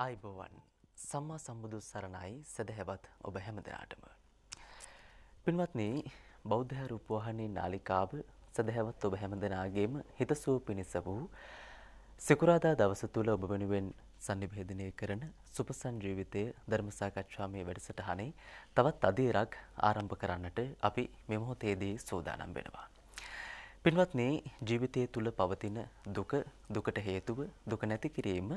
ආයිබෝවන් සම්මා සම්බුදු සරණයි සදහැවත් ඔබ හැම දෙනාටම. පින්වත්නි බෞද්ධ රූපවාහිනී නාලිකාව සදහැවත් ඔබ හැම දෙනාගේම හිතසුව පිණිස වූ සිකුරාදා දවස තුල ඔබ වෙනුවෙන් sannivedanaya කරන සුපසන් ජීවිතයේ ධර්ම සාකච්ඡාමේ වැඩසටහනේ තවත් අධීරක් ආරම්භ කරන්නට අපි මේ මොහොතේදී සූදානම් වෙනවා. පින්වත්නි ජීවිතයේ තුල පවතින දුක දුකට හේතුව දුක නැති කිරීම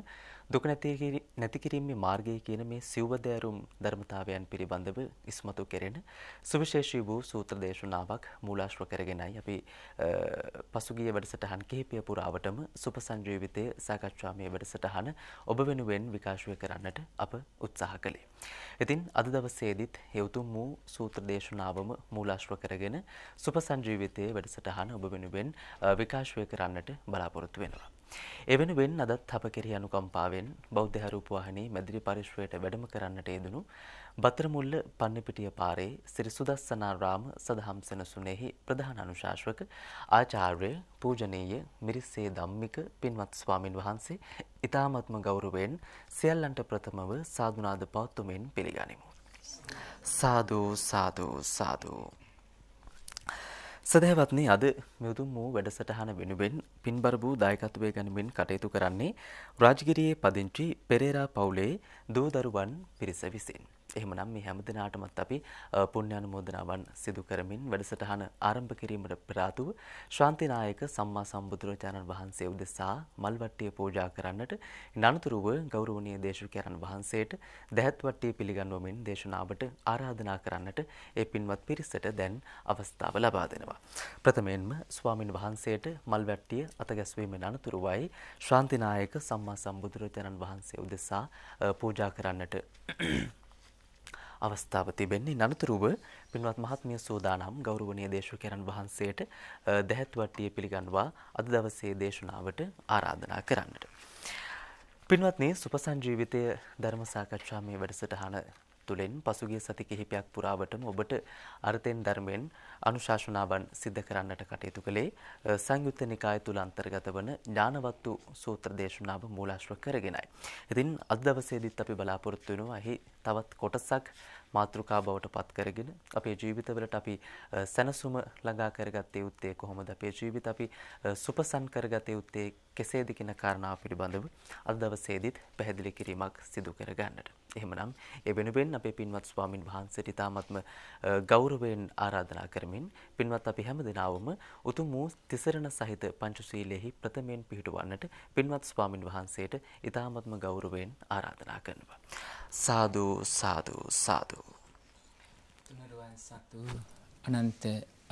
දුක නැති කිරීමේ මාර්ගය කියන මේ සිව්වදෑරුම් ධර්මතාවයන් පිළිබඳව ඉස්මතු කෙරෙන සුවිශේෂී වූ සූත්‍ර දේශනාවක් මූලාශ්‍ර කරගෙනයි අපි පසුගිය වැඩසටහන් කිහිපය පුරාවටම සුපසන් ජීවිතයේ සාකච්ඡා මේ වැඩසටහන ඔබ වෙනුවෙන් විකාශය කරන්නට අප උත්සාහ කළේ. ඉතින් අද දවසේදීත් හෙවුතුම් වූ සූත්‍ර දේශනාවම මූලාශ්‍ර කරගෙන සුපසන් ජීවිතයේ වැඩසටහන ඔබ වෙනුවෙන් විකාශය කරන්නට බලාපොරොත්තු වෙනවා. එවැනි වෙන් අදත් අප කෙරෙහි අනුකම්පාවෙන් බෞද්ධ හරූපවාහිනී මැදිරි පරිශ්‍රයට වැඩම කරන්නට යෙදුණු බතරමුල්ල පන්නිපිටිය පාරේ සිරි සුදස්සනාරාම සදහම් සෙනසුනේහි ප්‍රධාන අනුශාසක ආචාර්ය පූජනීය මිරිස්සේ ධම්මික පින්වත් ස්වාමින් වහන්සේ ඊ타මත්ම ගෞරවයෙන් සියල්ලන්ට ප්‍රථමව සාදුනාද පවතුමින් පිළිගනිමු. සාදු සාදු සාදු සදහවත්න අද මෙදුම් වූ වැඩසටහන වෙනුවෙන් පින්බර වූ දායකත්වය ගැනමින් කටයුතු කරන්නේ රාජගිරයේ පදිංචි පෙරේරා පවුලේ දෝදරුවන් පිරිස විසින්. එහෙමනම් මේ හැම දිනාටමත් අපි පුණ්‍යානුමෝදනාවන් සිදු කරමින් වැඩසටහන ආරම්භ කිරීමට පෙර ආතුව ශාන්තිනායක සම්මා සම්බුදුරජාණන් වහන්සේ උදෙසා මල්වට්ටිය පූජා කරන්නට නනතුරුව ගෞරවනීය දේශකයන් වහන්සේට දැහැත් වට්ටිය පිළිගන්වමින් දේශනාවට ආරාධනා කරන්නට ඒ පින්වත් පිරිසට දැන් අවස්ථාව ලබා දෙනවා. ප්‍රථමයෙන්ම ස්වාමින් වහන්සේට මල්වට්ටිය අතගැස්වීමේ නනතුරුවයි ශාන්තිනායක සම්මා සම්බුදුරජාණන් වහන්සේ උදෙසා පූජා කරන්නට අවස්ථාව තිබෙන්නේ නනතුරුව පින්වත් මහත්මිය සෝදානම් ගෞරවනීය දේශකයන් වහන්සේට දැහැත් වට්ටිය පිළිගන්වා අද දවසේ දේශනාවට ආරාධනා කරන්නට. පින්වත්නි සුපසන් ජීවිතය ධර්ම සාකච්ඡාමේ වැඩසටහන තුළින් පසුගිය සති කිහිපයක් පුරාවටම ඔබට අර්ථයෙන් ධර්මයෙන් අනුශාසනාවන් සිද්ධ කරන්නට කටයුතු කළේ සංයුත්ත නිකාය තුල අන්තර්ගත වන ඥානවත්තු සූත්‍ර දේශනාව මූලාශ්‍ර කරගෙනයි. ඉතින් අද දවසේදීත් අපි බලාපොරොත්තු වෙනවා එහි තවත් කොටසක් මාතෘකා බවට පත් කරගෙන අපේ ජීවිතවලට අපි සැනසුම ළඟා කරගත්තේ උත්තේ කොහොමද අපේ ජීවිත අපි සුපසන් කරගත්තේ උත්තේ කෙසේද කියන කාරණාව පිළිබඳව අද දවසේදීත් පැහැදිලි කිරීමක් සිදු කර ගන්නට. එහෙමනම් ඒ වෙනුවෙන් අපේ පින්වත් ස්වාමින් වහන්සේට ඉතාමත්ම ගෞරවයෙන් ආරාධනා කරමින් පින්වත් අපි හැම දිනාවම උතුම් වූ තිසරණ සහිත පංචශීලයෙහි ප්‍රථමයෙන් පිහිටවන්නට පින්වත් ස්වාමින් වහන්සේට ඉතාමත්ම ගෞරවයෙන් ආරාධනා කරනවා. සාදු සාදු සාදු. තුනරුවන් සතු අනන්ත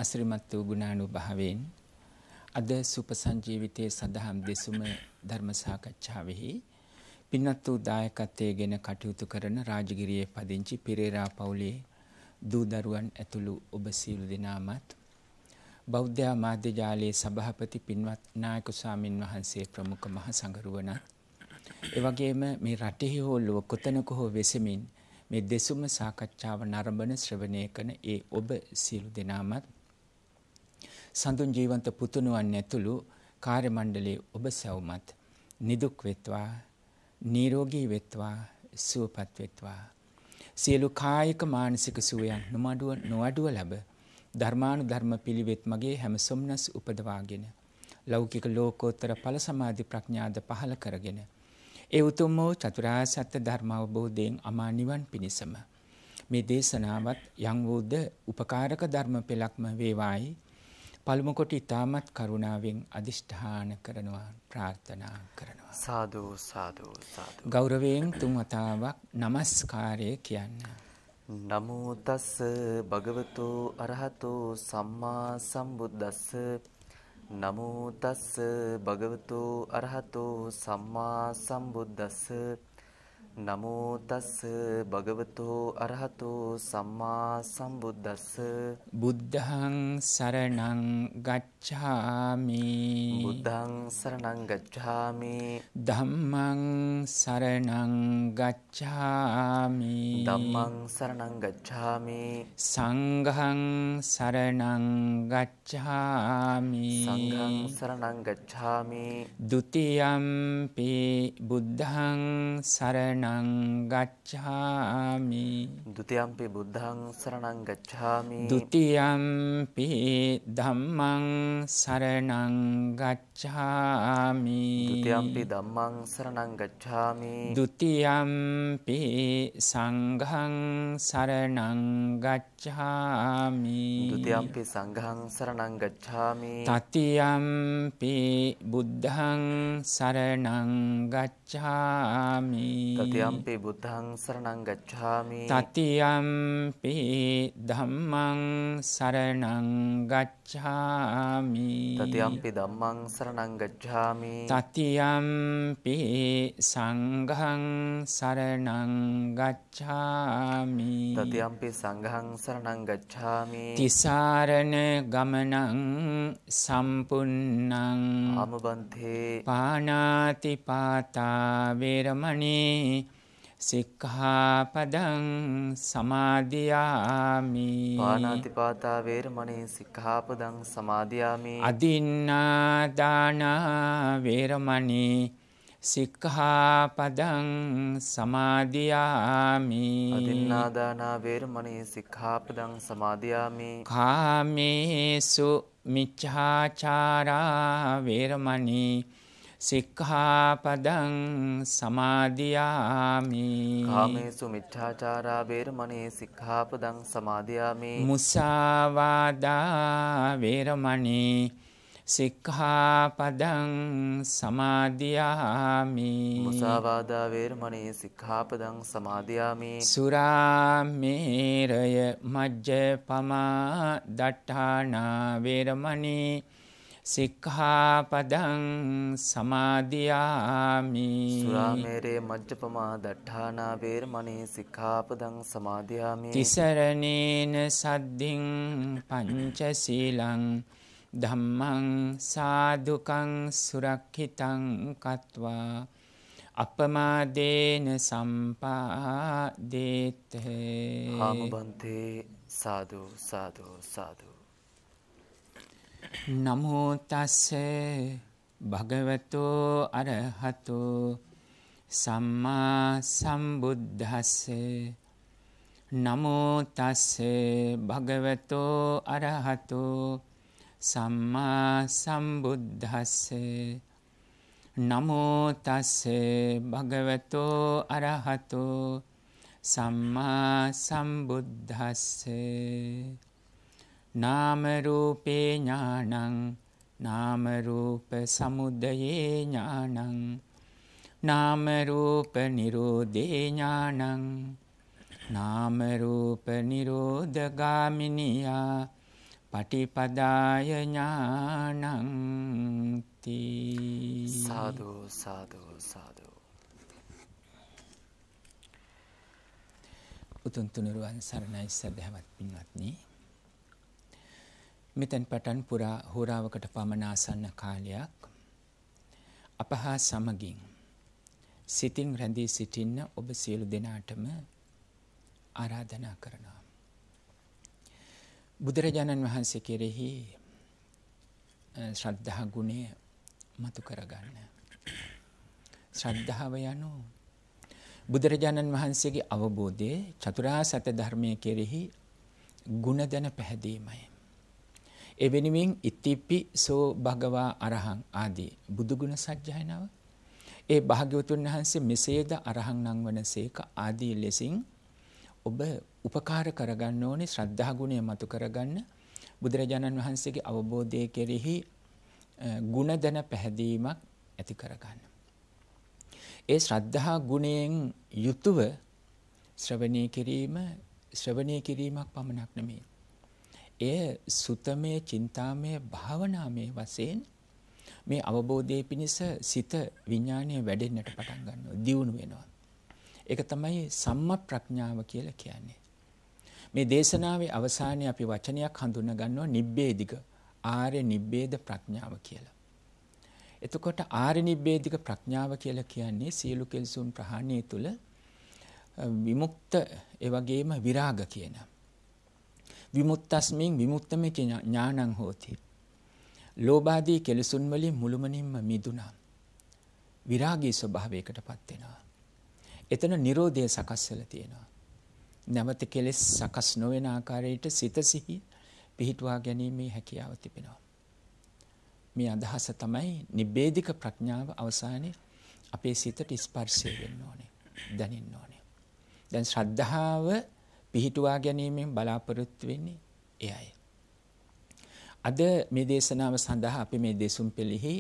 අසිරිමත් වූ ගුණානුභාවයෙන් අද සුපසන් ජීවිතයේ සඳහම් දෙසුම ධර්ම සාකච්ඡාවෙහි පින්වත් වූ දායකත්වයේගෙන කටයුතු කරන රාජගිරියේ පදිංචි පෙරේරා පවුලේ දූ දරුවන් ඇතුළු ඔබ සියලු දෙනාමත් බෞද්ධ මාධ්‍ය ජාලයේ සභාපති පින්වත් නායක ස්වාමින් වහන්සේ ප්‍රමුඛ මහ සංඝරුවන එවැගේම මේ රටෙහි හෝ ලොව කොතනක හෝ වෙසෙමින් මේ දෙසුම සාකච්ඡාව නරඹන ශ්‍රවණය කරන ඒ ඔබ සියලු දෙනාමත් සඳුන් ජීවන්ත පුතුණුවන් ඇතුළු කාර්ය මණ්ඩලයේ ඔබ සැවමත් නිදුක් වෙත්වා නිරෝගී වෙත්වා සුවපත් වෙත්වා සියලු කායික මානසික සුවයන් නොමඩුව නොඅඩුව ලැබ ධර්මානු ධර්ම පිළිවෙත් මගේ හැම සොම්නස් උපදවාගෙන ලෞකික ලෝකෝත්තර ඵල සමාධි ප්‍රඥාද පහළ කරගෙන ඒ උතුම් වූ චතුරාර්ය සත්‍ය ධර්ම අවබෝධයෙන් අමා නිවන් පිණිසම මේ දේශනාවත් යම් වූද උපකාරක ධර්ම පෙළක්ම වේවායි පළමු කොට ඊටමත් කරුණාවෙන් අදිෂ්ඨාන කරනවා ප්‍රාර්ථනා කරනවා සාදු සාදු සාදු ගෞරවයෙන් තුන් වතාවක් নমස්කාරය කියන්න නමෝ තස් භගවතු අරහතෝ සම්මා සම්බුද්දස්ස නමෝ තස් භගවතු අරහතෝ සම්මා සම්බුද්දස්ස නමෝ තස්ස භගවතෝ අරහතෝ සම්මා සම්බුද්දස්ස බුද්ධං සරණං ගච්ඡාමි බුද්ධං සරණං ගච්ඡාමි ධම්මං සරණං ගච්ඡාමි ධම්මං සරණං ගච්ඡාමි සංඝං සරණං ගච්ඡාමි සංඝං සරණං ගච්ඡාමි ဒ ුතියම්පි බුද්ධං සරණං සරණං ගච්ඡාමි ဒ ුතියම්පි බුද්ධං සරණං ගච්ඡාමි ဒ ුතියම්පි ධම්මං සරණං ගච්ඡාමි ဒ ුතියම්පි ධම්මං සරණං ගච්ඡාමි ဒ ුතියම්පි සංඝං සරණං ගච්ඡාමි gacchami Dutiyampi sanghang saranang gacchami Tatiyampi buddhang saranang gacchami Tatiyampi buddhang saranang gacchami Tatiyampi dhammang saranang gacchami Tatiyampi dhammang saranang gacchami Tatiyampi sanghang saranang gacchami Tatiyampi sanghang saranang සරණං ගච්ඡාමි තිසරණ ගමනං සම්පුන්නං අමබන්තේ පාණාති පාතා වේරමණී සික්ඛාපදං සමාදියාමි පාණාතිපාතා වේරමණී සික්ඛාපදං සමාදියාමි අදින්නා දාන වේරමණී සික්හාපදං සමාධයාමි අදින්නාදානා වේරමණී සික්හාපදං සමාධයාමි කාමේසු මිච්චාචාරා වේරමණී සික්හාපදං සමාධයාමි කාමේසු මිච්චාචාරා වේරමණී සික්හාපදං සමාධයාමි මුසාවාදා වේරමණී සික්ඛාපදං සමාදියාමි මුසාවාදා වේරමණී සික්ඛාපදං සමාදියාමි සුරාමේරය මජ්ජපමා දට්ඨානා වේරමණී සික්ඛාපදං සමාදියාමි සුරාමේරේ මජ්ජපමා දට්ඨානා වේරමණී සික්ඛාපදං සමාදියාමි තිසරණේන සද්ධින් පංචශීලං ධම්මං සාදුකං සුරක්ෂිතං කତ୍වා අපමාදේන සම්පාදේත ආමබන්තේ සාදු සාදු සාදු නමෝ තස්ස භගවතු අරහතු සම්මා සම්බුද්දස්ස නමෝ තස්ස භගවතු අරහතෝ සම්මා සම්බුද්ධස්සේ නමෝතස්සේ භගවතෝ අරහතෝ සම්මා සම්බුද්ධස්සේ නාමරූපේ ඥානං නාමරූප සමුදයේ ඥානං නාමරූප නිරෝධේ ඥානං නාමරූප නිරෝධගාමිනියා පටිපදාය ඥානංති සාදු සාදු සාදු උතුම් තුනුරුවන් සරණයි සදහවත් පින්වත්නි මෙතෙන් පටන් පුරා හෝරාවකට පමණ ආසන්න කාලයක් අපහා සමගින් සිතින් රැඳී සිටින්න ඔබ සියලු දෙනාටම ආරාධනා කරනවා බුදුරජාණන් වහන්සේ කෙරෙහි ශ්‍රද්ධා ගුණය මතු කරගන්න. ශ්‍රද්ධාව යනු බුදුරජාණන් වහන්සේගේ අවබෝධයේ චතුරා සත්‍ය ධර්මය කෙරෙහි ගුණ දැන පැහැදීමයි. එවෙනුවෙන් ඉතිපි සෝ භගවා අරහං ආදී බුදුගුණ සජ්ජායනාව ඒ භාග්‍යවතුන් වහන්සේ මෙසේද අරහං නංවන සේක ආදී ලෙසින් ඔබ උපකාර කරගන්න ඕනේ ශ්‍රද්ධා ගුණය මතු කරගන්න බුදුරජාණන් වහන්සේගේ අවබෝධය කෙරෙහි ගුණ දැන පැහැදීමක් ඇති කරගන්න. ඒ ශ්‍රද්ධා ගුණයෙන් යුතුව ශ්‍රවණය කිරීම ශ්‍රවණය කිරීමක් පමණක් නෙමේ. එය සුතමය, චින්තාමය, භාවනාමය වශයෙන් මේ අවබෝධයේ පිණිස සිත විඥාණය වැඩෙන්නට පටන් ගන්නවා, දියුණු වෙනවා. ඒක තමයි සම්මා ප්‍රඥාව කියලා කියන්නේ. මේ දේශනාවේ අවසානයේ අපි වචනයක් හඳුනා ගන්නවා නිබ්බේධික ආර්ය නිබ්බේධ ප්‍රඥාව කියලා. එතකොට ආර්ය නිබ්බේධික ප්‍රඥාව කියලා කියන්නේ සියලු කෙලසුන් ප්‍රහාණය තුළ විමුක්ත ඒ වගේම විරාග කියන විමුක්තස්මින් විමුක්තමේ ඥානං හෝති. ලෝභාදී කෙලසුන් වලින් මුළුමනින්ම මිදුණා. විරාගී ස්වභාවයකටපත් වෙනවා. එතන Nirodhe සකස් වෙලා තියෙනවා. නැවත කෙලෙස් සකස් නොවන ආකාරයට සිත සිහි පිහිටුවා ගැනීමේ හැකියාව තිබෙනවා. මේ අදහස තමයි නිබ්බේධික ප්‍රඥාව අවසානයේ අපේ සිතට ස්පර්ශය වෙන්න ඕනේ, දැනෙන්න ඕනේ. දැන් ශ්‍රද්ධාව පිහිටුවා ගැනීමෙන් බලාපොරොත්තු වෙන්නේ එයයි. අද මේ දේශනාව සඳහා අපි මේ දෙසුම් පෙළෙහි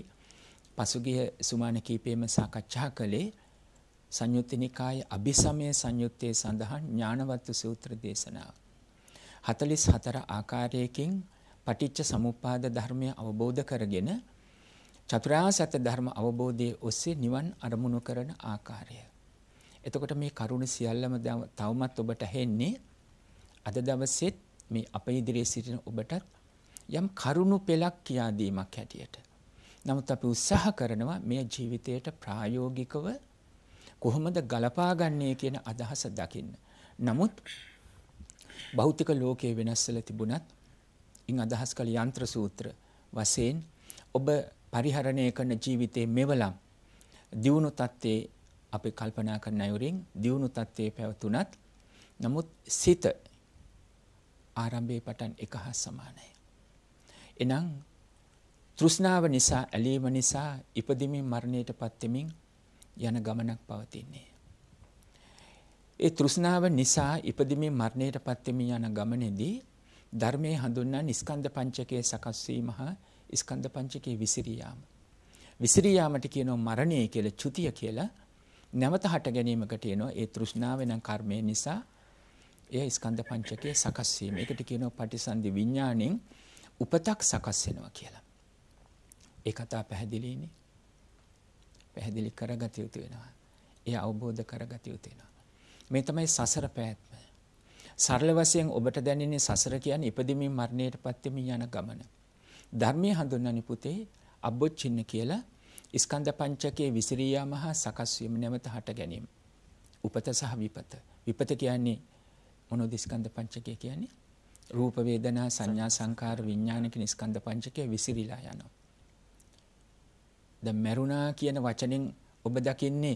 පසුගිය සුමාන කීපෙම සාකච්ඡා කළේ සංයුත්ත නිකායේ අභිසමය සංයුත්තේ සඳහන් ඥානවත්තු සූත්‍ර දේශනාව. 44 ආකාරයකින් පටිච්ච සමුප්පාද ධර්මය අවබෝධ කරගෙන චතුරාර්ය සත්‍ය ධර්ම අවබෝධයේ ඔස්සේ නිවන් අරමුණු කරන ආකාරය. එතකොට මේ කරුණ සියල්ලම තවමත් ඔබට හෙන්නේ අද දවසෙත් මේ අප ඉදිරියේ සිටින ඔබටත් යම් කරුණු පෙළක් කියා දීමක් හැටියට. නමුත් අපි උත්සාහ කරනවා මේ ජීවිතයට ප්‍රායෝගිකව කොහොමද ගලපාගන්නේ කියන අදහස දකින්න. නමුත් භෞතික ලෝකයේ වෙනස්සල තිබුණත් ඉන් අදහස් කළ යන්ත්‍ර සූත්‍ර වශයෙන් ඔබ පරිහරණය කරන ජීවිතයේ මෙවලම් දියුණු තත්ත්වයේ අපි කල්පනා කරන අයුරින් දියුණු තත්ත්වයේ පැවතුනත් නමුත් සිත ආරම්භයේ පටන් එක හා සමානයි. එනම් තෘෂ්ණාව නිසා ඇලීම නිසා ඉපදීමෙන් මරණයට පත් වෙමින් යන ගමනක් පවතින්නේ. ඒ තෘෂ්ණාව නිසා ඉපදීමේ මරණයට පත්වෙමින් යන ගමනේදී ධර්මයේ හඳුන්වන ස්කන්ධ පංචකයේ සකස් වීම හා ස්කන්ධ පංචකයේ විසිරී යාම. විසිරී යාමට කියනවා මරණය කියලා චුතිය කියලා නැවත හට ගැනීමකට එනවා ඒ තෘෂ්ණාව වෙන කර්මය නිසා එය ස්කන්ධ පංචකයේ සකස් වීම. ඒකට කියනවා පටිසන්ධි විඥාණයෙන් උපතක් සකස් වෙනවා කියලා. ඒ කතාව පැහැදිලිනේ. පැහැදිලි කරගත යුතු වෙනවා. ඒ අවබෝධ කරගත යුතු වෙනවා. මේ තමයි සසර පැවැත්ම. සරල වශයෙන් ඔබට දැනෙන සසර කියන්නේ ඉපදෙමින් මරණයට පත්වෙමින් යන ගමන. ධර්මයේ හඳුන්වන්නේ පුතේ අබ්බොච්චින්න කියලා ස්කන්ධ පංචකයේ විසිරී යාම හා සකස් වීම නැවත හට ගැනීම. උපත සහ විපත. විපත කියන්නේ මොනෝද ස්කන්ධ පංචකය කියන්නේ? රූප වේදනා සංඥා සංකාර විඥාන කියන ස්කන්ධ පංචකය විසිරීලා යනවා. දැන් මැරුණා කියන වචනෙන් ඔබ දකින්නේ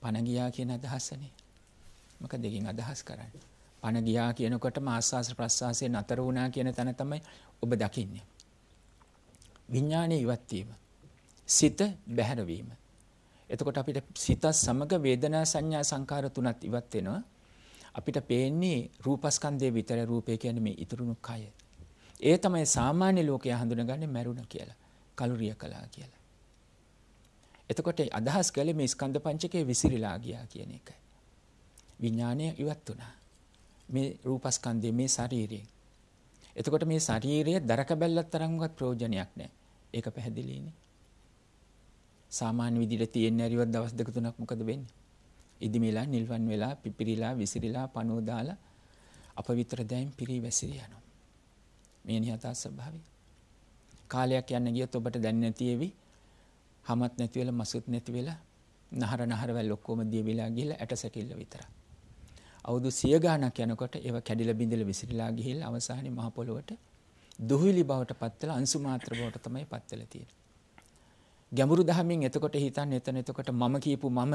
පණ ගියා කියන අදහසනේ. මොකද දෙකින් අදහස් කරන්නේ? පණ ගියා කියනකොටම ආස්වාස ප්‍රස්වාසය නතර වුණා කියන තැන තමයි ඔබ දකින්නේ. විඥානය ඉවත් සිත බැහැර එතකොට අපිට සිත සමග වේදනා සංඥා සංකාර තුනත් ඉවත් වෙනවා. අපිට පේන්නේ රූපස්කන්ධයේ විතර රූපය කියන්නේ මේ ඉතුරුණු කය. ඒ තමයි සාමාන්‍ය ලෝකයා හඳුනගන්නේ මැරුණ කියලා. කලුරිය කළා කියලා. එතකොට අදහස් කළේ මේ ස්කන්ධ පංචකය විසිරීලා ගියා කියන එකයි. විඥාණය ඉවත් වුණා. මේ රූපස්කන්ධය මේ ශරීරයෙන්. එතකොට මේ ශරීරය දරක බැල්ලක් තරම්වත් ප්‍රයෝජනයක් නැහැ. ඒක පැහැදිලිනේ. සාමාන්‍ය විදිහට තියෙන හැරිවත් දවස් දෙක තුනක් මොකද වෙන්නේ? ඉදිමිලා, නිල්වන් වෙලා, පිපිරිලා, විසිරිලා, පණුව දාලා අපවිත්‍ර දයෙන් පිරිවැසිරි යනවා. මේ නිහතස් ස්වභාවය. කාලයක් යන්න ගියොත් ඔබට දැනෙන්නේ නැති හමත් නැති වෙලා මසුත් නැති වෙලා නහර නහරවල් ඔක්කොම දිය වෙලා ගිහිල්ලා ඇට සැකිල්ල විතරයි. අවුරුදු 100 ගාණක් යනකොට ඒව කැඩිලා බිඳිලා විසිරීලා ගිහිල්ලා අවසානයේ මහ පොළොවට දුහිලි බවට පත් වෙලා අංශු මාත්‍ර බවට තමයි පත් වෙලා තියෙන්නේ. ගැඹුරු දහමින් එතකොට හිතන්නේ එතන එතකොට මම කියපු මම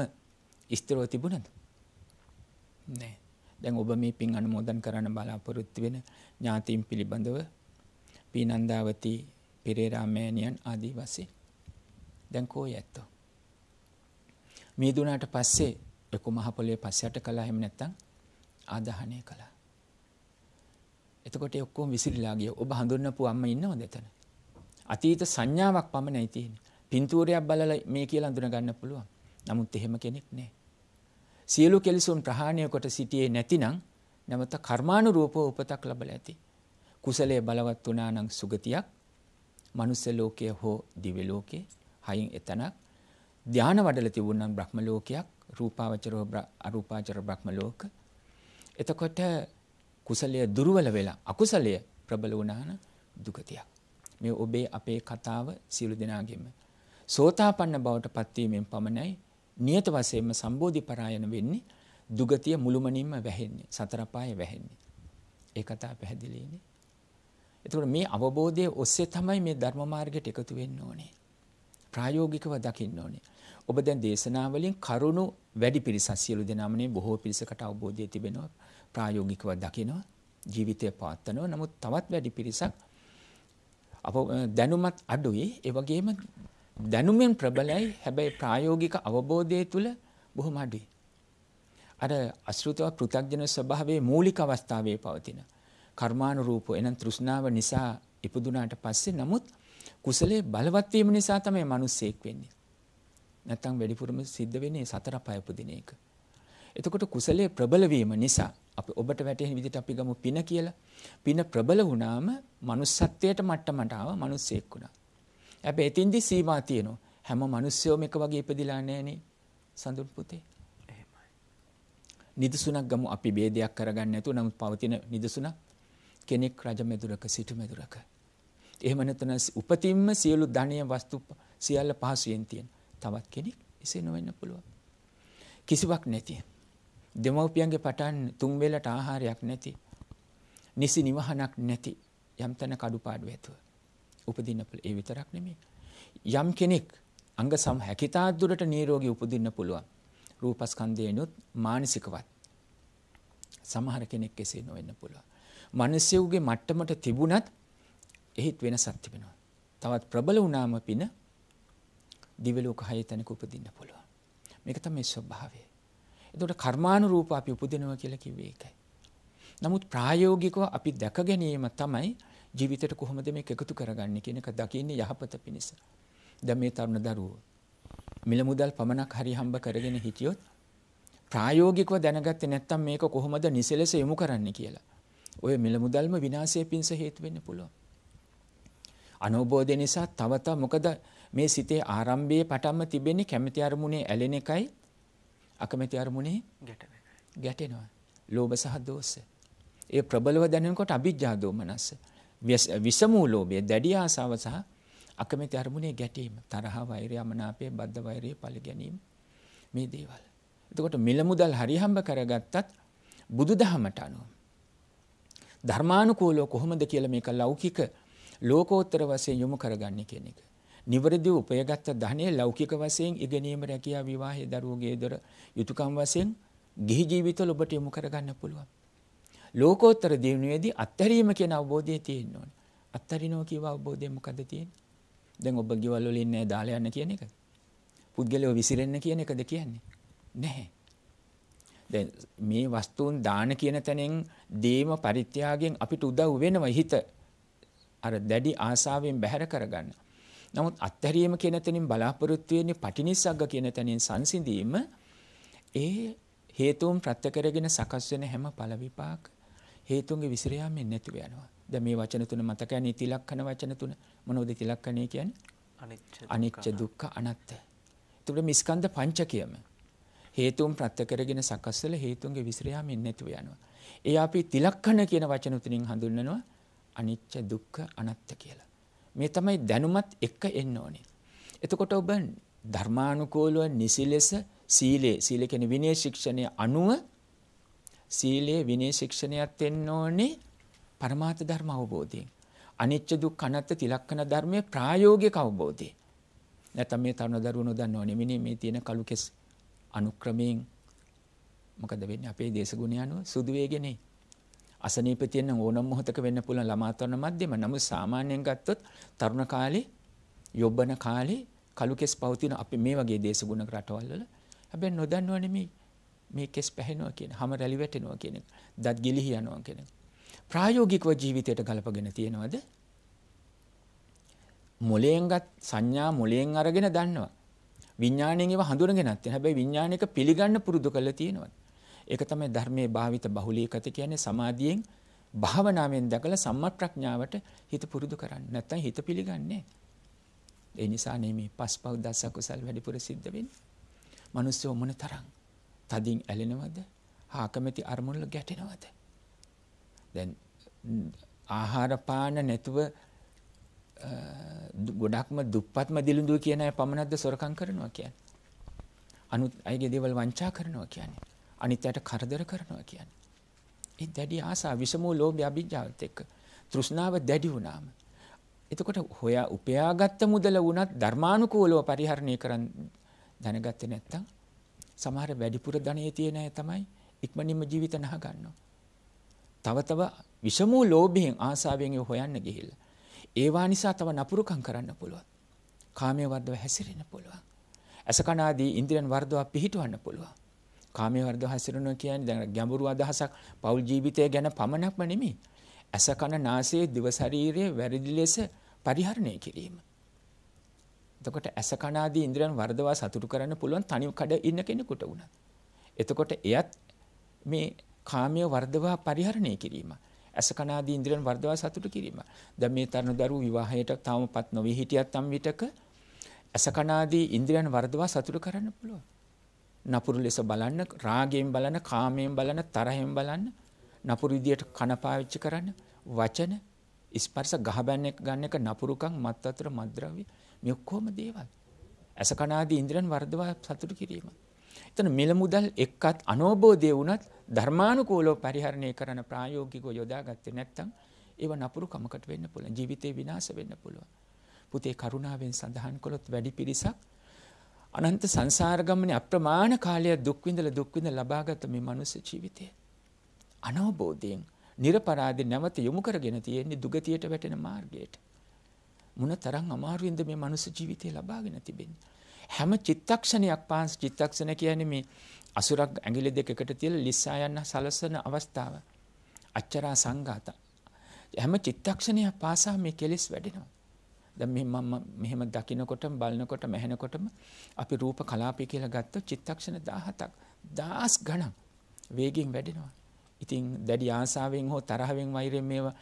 ස්ථිරව තිබුණද? නෑ. දැන් ඔබ මේ පින් අනුමෝදන් කරන්න බලාපොරොත්තු වෙන ඥාතීන් පිළිබඳව පීනන්දාවති පෙරේරා මෑණියන් ආදී වශයෙන් දැන් කෝ යැත්තෝ. මේ දුනාට පස්සේ එකො මහපොලේ පස්සයට කලා හෙම නැත්තං ආදහනය කළා. එතකොට ඔක්කෝ විසිරිලාගේ ඔබ හඳුන්නපු අම්ම ඉන්නව දෙතන. අතීත සංඥාවක් පමණ ඇතින් පින්තූරයක් බලල මේ කියලා අඳුන ගන්න පුළුවන් නමුත් එහෙම කෙනෙක් නෑ. සියලු කෙලෙසුන් ප්‍රහාණය කොට සිටියේ නැතිනම් නැමත කර්මාණු රූපෝ උපතක් ලබල ඇති. කුසලය බලවත් වනානං සුගතියක් මනුස්ස ලෝකය හෝ දිවලෝකේ හයින් එතනක් ධාන වඩල තිබුණනම් බ්‍රහ්ම ලෝකයක් රූපාවචරෝ අරූපාවචර බ්‍රහ්ම ලෝක එතකොට කුසලය දුර්වල වෙලා අකුසලය ප්‍රබල වුණාන දුගතියක් මේ ඔබේ අපේ කතාව සියලු දෙනාගෙම සෝතාපන්න බවට පත්වීමෙන් පමණයි නියත වශයෙන්ම සම්බෝධි පරායන වෙන්නේ දුගතිය මුළුමනින්ම වැහෙන්නේ සතර පාය වැහෙන්නේ ඒ කතාව පැහැදිලිනේ එතකොට මේ අවබෝධය ඔස්සේ තමයි මේ ධර්ම මාර්ගයට එකතු වෙන්න ඕනේ ප්‍රායෝගිකව දකින්න ඕනේ. ඔබ දැන් දේශනාවලින් කරුණු වැඩි පිරිසක් සියලු දෙනාමනේ බොහෝ පිරිසකට අවබෝධය තිබෙනවා. ප්‍රායෝගිකව දකිනවා. ජීවිතය පාත්තනවා. නමුත් තවත් වැඩි පිරිසක් අප දැනුමත් අඩුයි. ඒ වගේම දැනුමෙන් ප්‍රබලයි. හැබැයි ප්‍රායෝගික අවබෝධය තුල බොහොම අඩුයි. අර අශෘතව පෘථග්ජන ස්වභාවයේ මූලික අවස්ථාවේ පවතින කර්මානුරූපව එනම් තෘෂ්ණාව නිසා ඉපදුනාට පස්සේ නමුත් කුසලයේ බලවත් වීම නිසා තමයි මිනිස්සෙක් වෙන්නේ. නැත්තම් වැඩිපුරම සිද්ධ වෙන්නේ සතර පය උපදින එක. එතකොට කුසලයේ ප්‍රබල වීම නිසා අපි ඔබට වැටෙන විදිහට අපි ගමු පින කියලා. පින ප්‍රබල වුණාම manussත්වයට මට්ටමට ආව මිනිස්සෙක් වුණා. හැබැයි එතින්දි සීමා තියෙනවා. හැම මිනිස්සෙම එක වගේ ඉපදිලා නැහනේ. සඳුන් පුතේ. නිදසුනක් ගමු අපි ભેදයක් කරගන්න නැතුව නමුත් පවතින නිදසුනක් කෙනෙක් රජ මෙදුරක සිටු මෙදුරක එහෙම නැත්නම් උපතින්ම සියලු ධනය වස්තු සියල්ල පහසුවෙන් තියෙන තවත් කෙනෙක් එසේ නොවෙන්න පුළුවන්. කිසිවක් නැති. දෙමව්පියන්ගේ පටන් තුන් වේලට ආහාරයක් නැති. නිසි නිවහනක් නැති යම් තැන කඩුපාඩු ඇතුව උපදින්න ඒ විතරක් නෙමෙයි. යම් කෙනෙක් අංග සම හැකිතා දුරට නිරෝගී උපදින්න පුළුවන්. රූපස්කන්ධයෙන්ුත් මානසිකවත්. සමහර කෙනෙක් එසේ නොවෙන්න පුළුවන්. මිනිස්සුගේ මට්ටමට තිබුණත් එහෙත් වෙනසක් තිබෙනවා. තවත් ප්‍රබල වුණාම පින දිව්‍ය ලෝක හය තැනක උපදින්න පුළුවන්. මේක තමයි ස්වභාවය. එතකොට කර්මානුරූප අපි උපදිනවා කියලා කිව්වේ ඒකයි. නමුත් ප්‍රායෝගිකව අපි දැක ගැනීම තමයි ජීවිතයට කොහොමද මේක එකතු කරගන්නේ කියන එක දකින්නේ යහපත පිණිස. දැන් මේ තරුණ දරුවෝ මිල මුදල් පමණක් හරි හම්බ කරගෙන හිටියොත් ප්‍රායෝගිකව දැනගත්තේ නැත්නම් මේක කොහොමද නිසලස යොමු කරන්න කියලා. ඔය මිල මුදල්ම විනාශයේ පිංස හේතු වෙන්න පුළුවන්. අනුබෝධය නිසා තව තව මොකද මේ සිතේ ආරම්භයේ පටන්ම තිබෙන්නේ කැමැති අරමුණේ ඇලෙන එකයි අකමැති අරමුණේ ගැටෙනවා. ලෝභ සහ දෝෂ. ඒ ප්‍රබලව දැනෙනකොට අභිජ්ජා දෝමනස්ස. විසමූ ලෝභය දැඩි ආසාව සහ අකමැති අරමුණේ ගැටීම, තරහ, වෛරය, අමනාපය, බද්ධ වෛරය, පළ ගැනීම මේ දේවල්. එතකොට මිල මුදල් හරි හම්බ කරගත්තත් බුදුදහමට අනුව ධර්මානුකූලව කොහොමද කියලා මේක ලෞකික ලෝකෝත්තර වශයෙන් යොමු කරගන්නේ කියන එක. නිවැරදිව උපයගත් ධනය ලෞකික වශයෙන් ඉගෙනීම රැකියාව විවාහය දරුවෝගේ දොර යුතුයකම් වශයෙන් ගිහි ජීවිතවල ඔබට යොමු කරගන්න පුළුවන්. ලෝකෝත්තර දියුණුවේදී අත්හැරීම කියන අවබෝධය තියෙන්න ඕනේ. අත්හරිනවා කියව අවබෝධය මොකද තියෙන්නේ? දැන් ඔබ ගෙවල් වල ඉන්නේ දාලා යන්න කියන එකද? පුද්ගලයෝ විසිරෙන්න කියන එකද කියන්නේ? නැහැ. දැන් මේ වස්තුන් දාන කියන තැනෙන් දීම පරිත්‍යාගයෙන් අපිට උදව් වෙනවා හිත. අර දැඩි ආසාවෙන් බැහැර කරගන්න. නමුත් අත්හැරීම කියන තැනින් බලාපොරොත්තු වෙන්නේ පටිනිස්සග්ග කියන තැනින් සංසිඳීම ඒ හේතුන් ප්‍රත්‍ය කරගෙන සකස් වෙන හැම ඵල විපාක හේතුන්ගේ විසිර යාමෙන් නැතිව යනවා. දැන් මේ වචන තුන මතකයි තිලක්කන වචන තුන. මොනවද තිලක්කනේ කියන්නේ? අනිච්ච දුක්ඛ අනාත්ත. ඒතකොට මේ ස්කන්ධ පංචකයම හේතුන් ප්‍රත්‍ය කරගෙන සකස් වෙලා හේතුන්ගේ විසිර යාමෙන් නැතිව යනවා. ඒ අපි තිලක්කන කියන වචන තුنين හඳුන්වනවා. අනිච්ච දුක්ඛ අනාත්ත කියලා. මේ තමයි දැනුමත් එක්ක එන්න ඕනේ. එතකොට ඔබ ධර්මානුකූලව නිසි ලෙස සීලේ සීල කියන්නේ විනය ශික්ෂණයේ අනුව සීලේ විනය ශික්ෂණයත් එන්න ඕනේ පරමාර්ථ ධර්ම අවබෝධයෙන්. අනිච්ච දුක්ඛ අනාත්ත තිලක්කන ධර්මයේ ප්‍රායෝගික අවබෝධය. නැත්නම් මේ තරුණ දරුවෝ නොදන්නව නෙමෙයි මේ තියෙන කලු කෙස් අනුක්‍රමයෙන් මොකද වෙන්නේ අපේ දේශගුණ අනුව සුදු වේගනේ අසනීප තියෙන ඕනම මොහොතක වෙන්න පුළුවන් ළමාතරණ මැදෙම නමුත් සාමාන්‍යයෙන් ගත්තොත් තරුණ කාලේ යොබන කාලේ කළු කෙස් පවතින අපි මේ වගේ දේශගුණක රටවල් වල හැබැයි නොදන්නව නෙමෙයි මේ කෙස් පැහෙනවා කියන, හැම රැලි වැටෙනවා කියන, දත් ගිලිහි යනවා කියන. ප්‍රායෝගිකව ජීවිතයට ගලපගෙන තියනවද? මොලයෙන්ගත් සංඥා මොලයෙන් අරගෙන දන්නවා. විඥාණයෙන් ඒව හඳුනගෙනත් තියෙන. හැබැයි විඥාණයක පිළිගන්න පුරුදු කරලා තියෙනවා. ඒක තමයි ධර්මයේ භාවිත බහුලීකත කියන්නේ සමාධියෙන් භාවනාවෙන් දැකලා සම්මා ප්‍රඥාවට හිත පුරුදු කරන්නේ. නැත්නම් හිත පිළිගන්නේ. ඒ නිසා නෙමේ පස්පව් දස කුසල් වැඩිපුර සිද්ධ වෙන්නේ. මිනිස්සු මොන තරම් තදින් ඇලෙනවද? ආකමැති අරමුණු ගැටෙනවද? දැන් ආහාර පාන නැතුව ගොඩක්ම දුප්පත්ම දිලිඳුව කියන අය පමණක්ද සොරකම් කරනවා කියන්නේ. අනුත් අයගේ දේවල් වංචා කරනවා කියන්නේ. අනිත්‍යයට කරදර කරනවා කියන්නේ. ඒ දැඩි ආසාව, විසමෝ ලෝභය, අභිජ්ජාවත් එක්ක තෘෂ්ණාව දැඩි වුණාම එතකොට හොයා උපයාගත්ත මුදල වුණත් ධර්මානුකූලව පරිහරණය කරන් දැනගත්තේ නැත්තම් සමහර වැඩිපුර ධනෙ තියෙන අය තමයි ඉක්මනින්ම ජීවිත නහගන්නවා. තව තව විසමූ ලෝභයෙන් ආසාවෙන් ඒ හොයන්න ගිහිල්ලා ඒවා නිසා තව නපුරුකම් කරන්න පුළුවන්. කාමයේ වර්ධව හැසිරෙන්න පුළුවන්. අසකනාදී ඉන්ද්‍රියන් වර්ධව පිහිටවන්න පුළුවන්. කාමයේ වර්ධව හැසිරෙනවා කියන්නේ දැන් ගැඹුරු අදහසක් පෞල් ජීවිතය ගැන පමණක්ම නෙමෙයි. ඇස කන නාසය දිව ශරීරයේ වැරදි ලෙස පරිහරණය කිරීම. එතකොට ඇස කන ආදී ඉන්ද්‍රයන් වර්ධවා සතුටු කරන්න පුළුවන් තනි කඩ ඉන්න කෙනෙකුට උනත්. එතකොට එයත් මේ කාමයේ වර්ධවා පරිහරණය කිරීම. ඇස කන ආදී ඉන්ද්‍රයන් වර්ධවා සතුටු කිරීම. දැන් මේ තරුණ දරුවෝ විවාහයට තාමපත් නොවි හිටියත් තම් විටක ඇස කන ආදී ඉන්ද්‍රයන් වර්ධවා සතුටු කරන්න පුළුවන්. නපුරු ලෙස බලන්න, රාගයෙන් බලන්න, කාමයෙන් බලන්න, තරහෙන් බලන්න, නපුරු විදියට කන පාවිච්චි කරන්න, වචන, ස්පර්ශ ගහබැන්න එක ගන්න එක නපුරුකම්, මත්වතුර, මද්ද්‍රව්‍ය මේ ඔක්කොම දේවල්. ඇස කනාදී ඉන්ද්‍රයන් වර්ධවා සතුට කිරීම. එතන මිල මුදල් එක්කත් අනෝබෝධය වුණත් ධර්මානුකූලව පරිහරණය කරන ප්‍රායෝගිකව යොදාගත්තේ නැත්නම් ඒව නපුරු කමකට වෙන්න පුළුවන්. ජීවිතේ විනාශ වෙන්න පුළුවන්. පුතේ කරුණාවෙන් සඳහන් කළොත් වැඩි පිරිසක් අනන්ත සංසාර ගමනේ අප්‍රමාණ කාලයක් දුක් විඳලා දුක් විඳ ලබාගත් මේ මනුස්ස ජීවිතය අනවබෝධයෙන් නිර්පරාදි නැවත යොමු කරගෙන තියෙන්නේ දුගතියට වැටෙන මාර්ගයට මොන තරම් අමාරුවෙන්ද මේ මනුස්ස ජීවිතය ලබාගෙන තිබෙන්නේ හැම චිත්තක්ෂණයක් පාන්ස් චිත්තක්ෂණ කියන්නේ මේ අසුරක් ඇඟිලි දෙකකට තියලා ලිස්සා යන්න සලසන අවස්ථාව. අච්චරා සංඝාත. හැම චිත්තක්ෂණයක් පාසා මේ කෙලෙස් වැඩෙනවා. දැන් මේ මම මෙහෙම දකිනකොටම බලනකොටම ඇහෙනකොටම අපි රූප කලාපය කියලා ගත්තොත් චිත්තක්ෂණ 17ක් දහස් ගණන් වේගෙන් වැඩෙනවා. ඉතින් දැඩි ආසාවෙන් හෝ තරහවෙන් වෛරයෙන් මේවා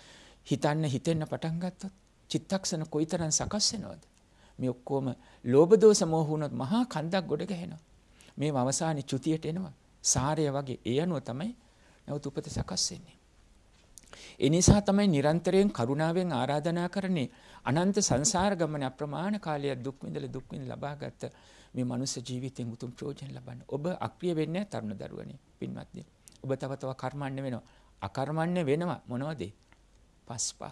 හිතන්න හිතෙන්න පටන් ගත්තොත් චිත්තක්ෂණ කොයිතරම් සකස් වෙනවද? මේ ඔක්කොම ලෝභ දෝෂ මොහ වුණොත් මහා කන්දක් ගොඩ ගහනවා. මේව අවසානයේ චුතියට එනවා. සාරය වගේ ඒ අනුව තමයි නැවත උපත සකස් වෙන්නේ. ඒ නිසා තමයි නිරන්තරයෙන් කරුණාවෙන් ආරාධනා කරන්නේ අනන්ත සංසාර ගමන අප්‍රමාණ කාලයක් දුක් විඳලා දුක් විඳ ලබාගත් මේ මනුස්ස ජීවිතෙන් උතුම් ප්‍රයෝජන ලබන්න. ඔබ අක්‍රිය වෙන්නේ තරුණ දරුවනේ පින්වත්නි. ඔබ තව තව කර්මන්න වෙනවා. අකර්මන්න වෙනවා මොනවද? පස්පහු.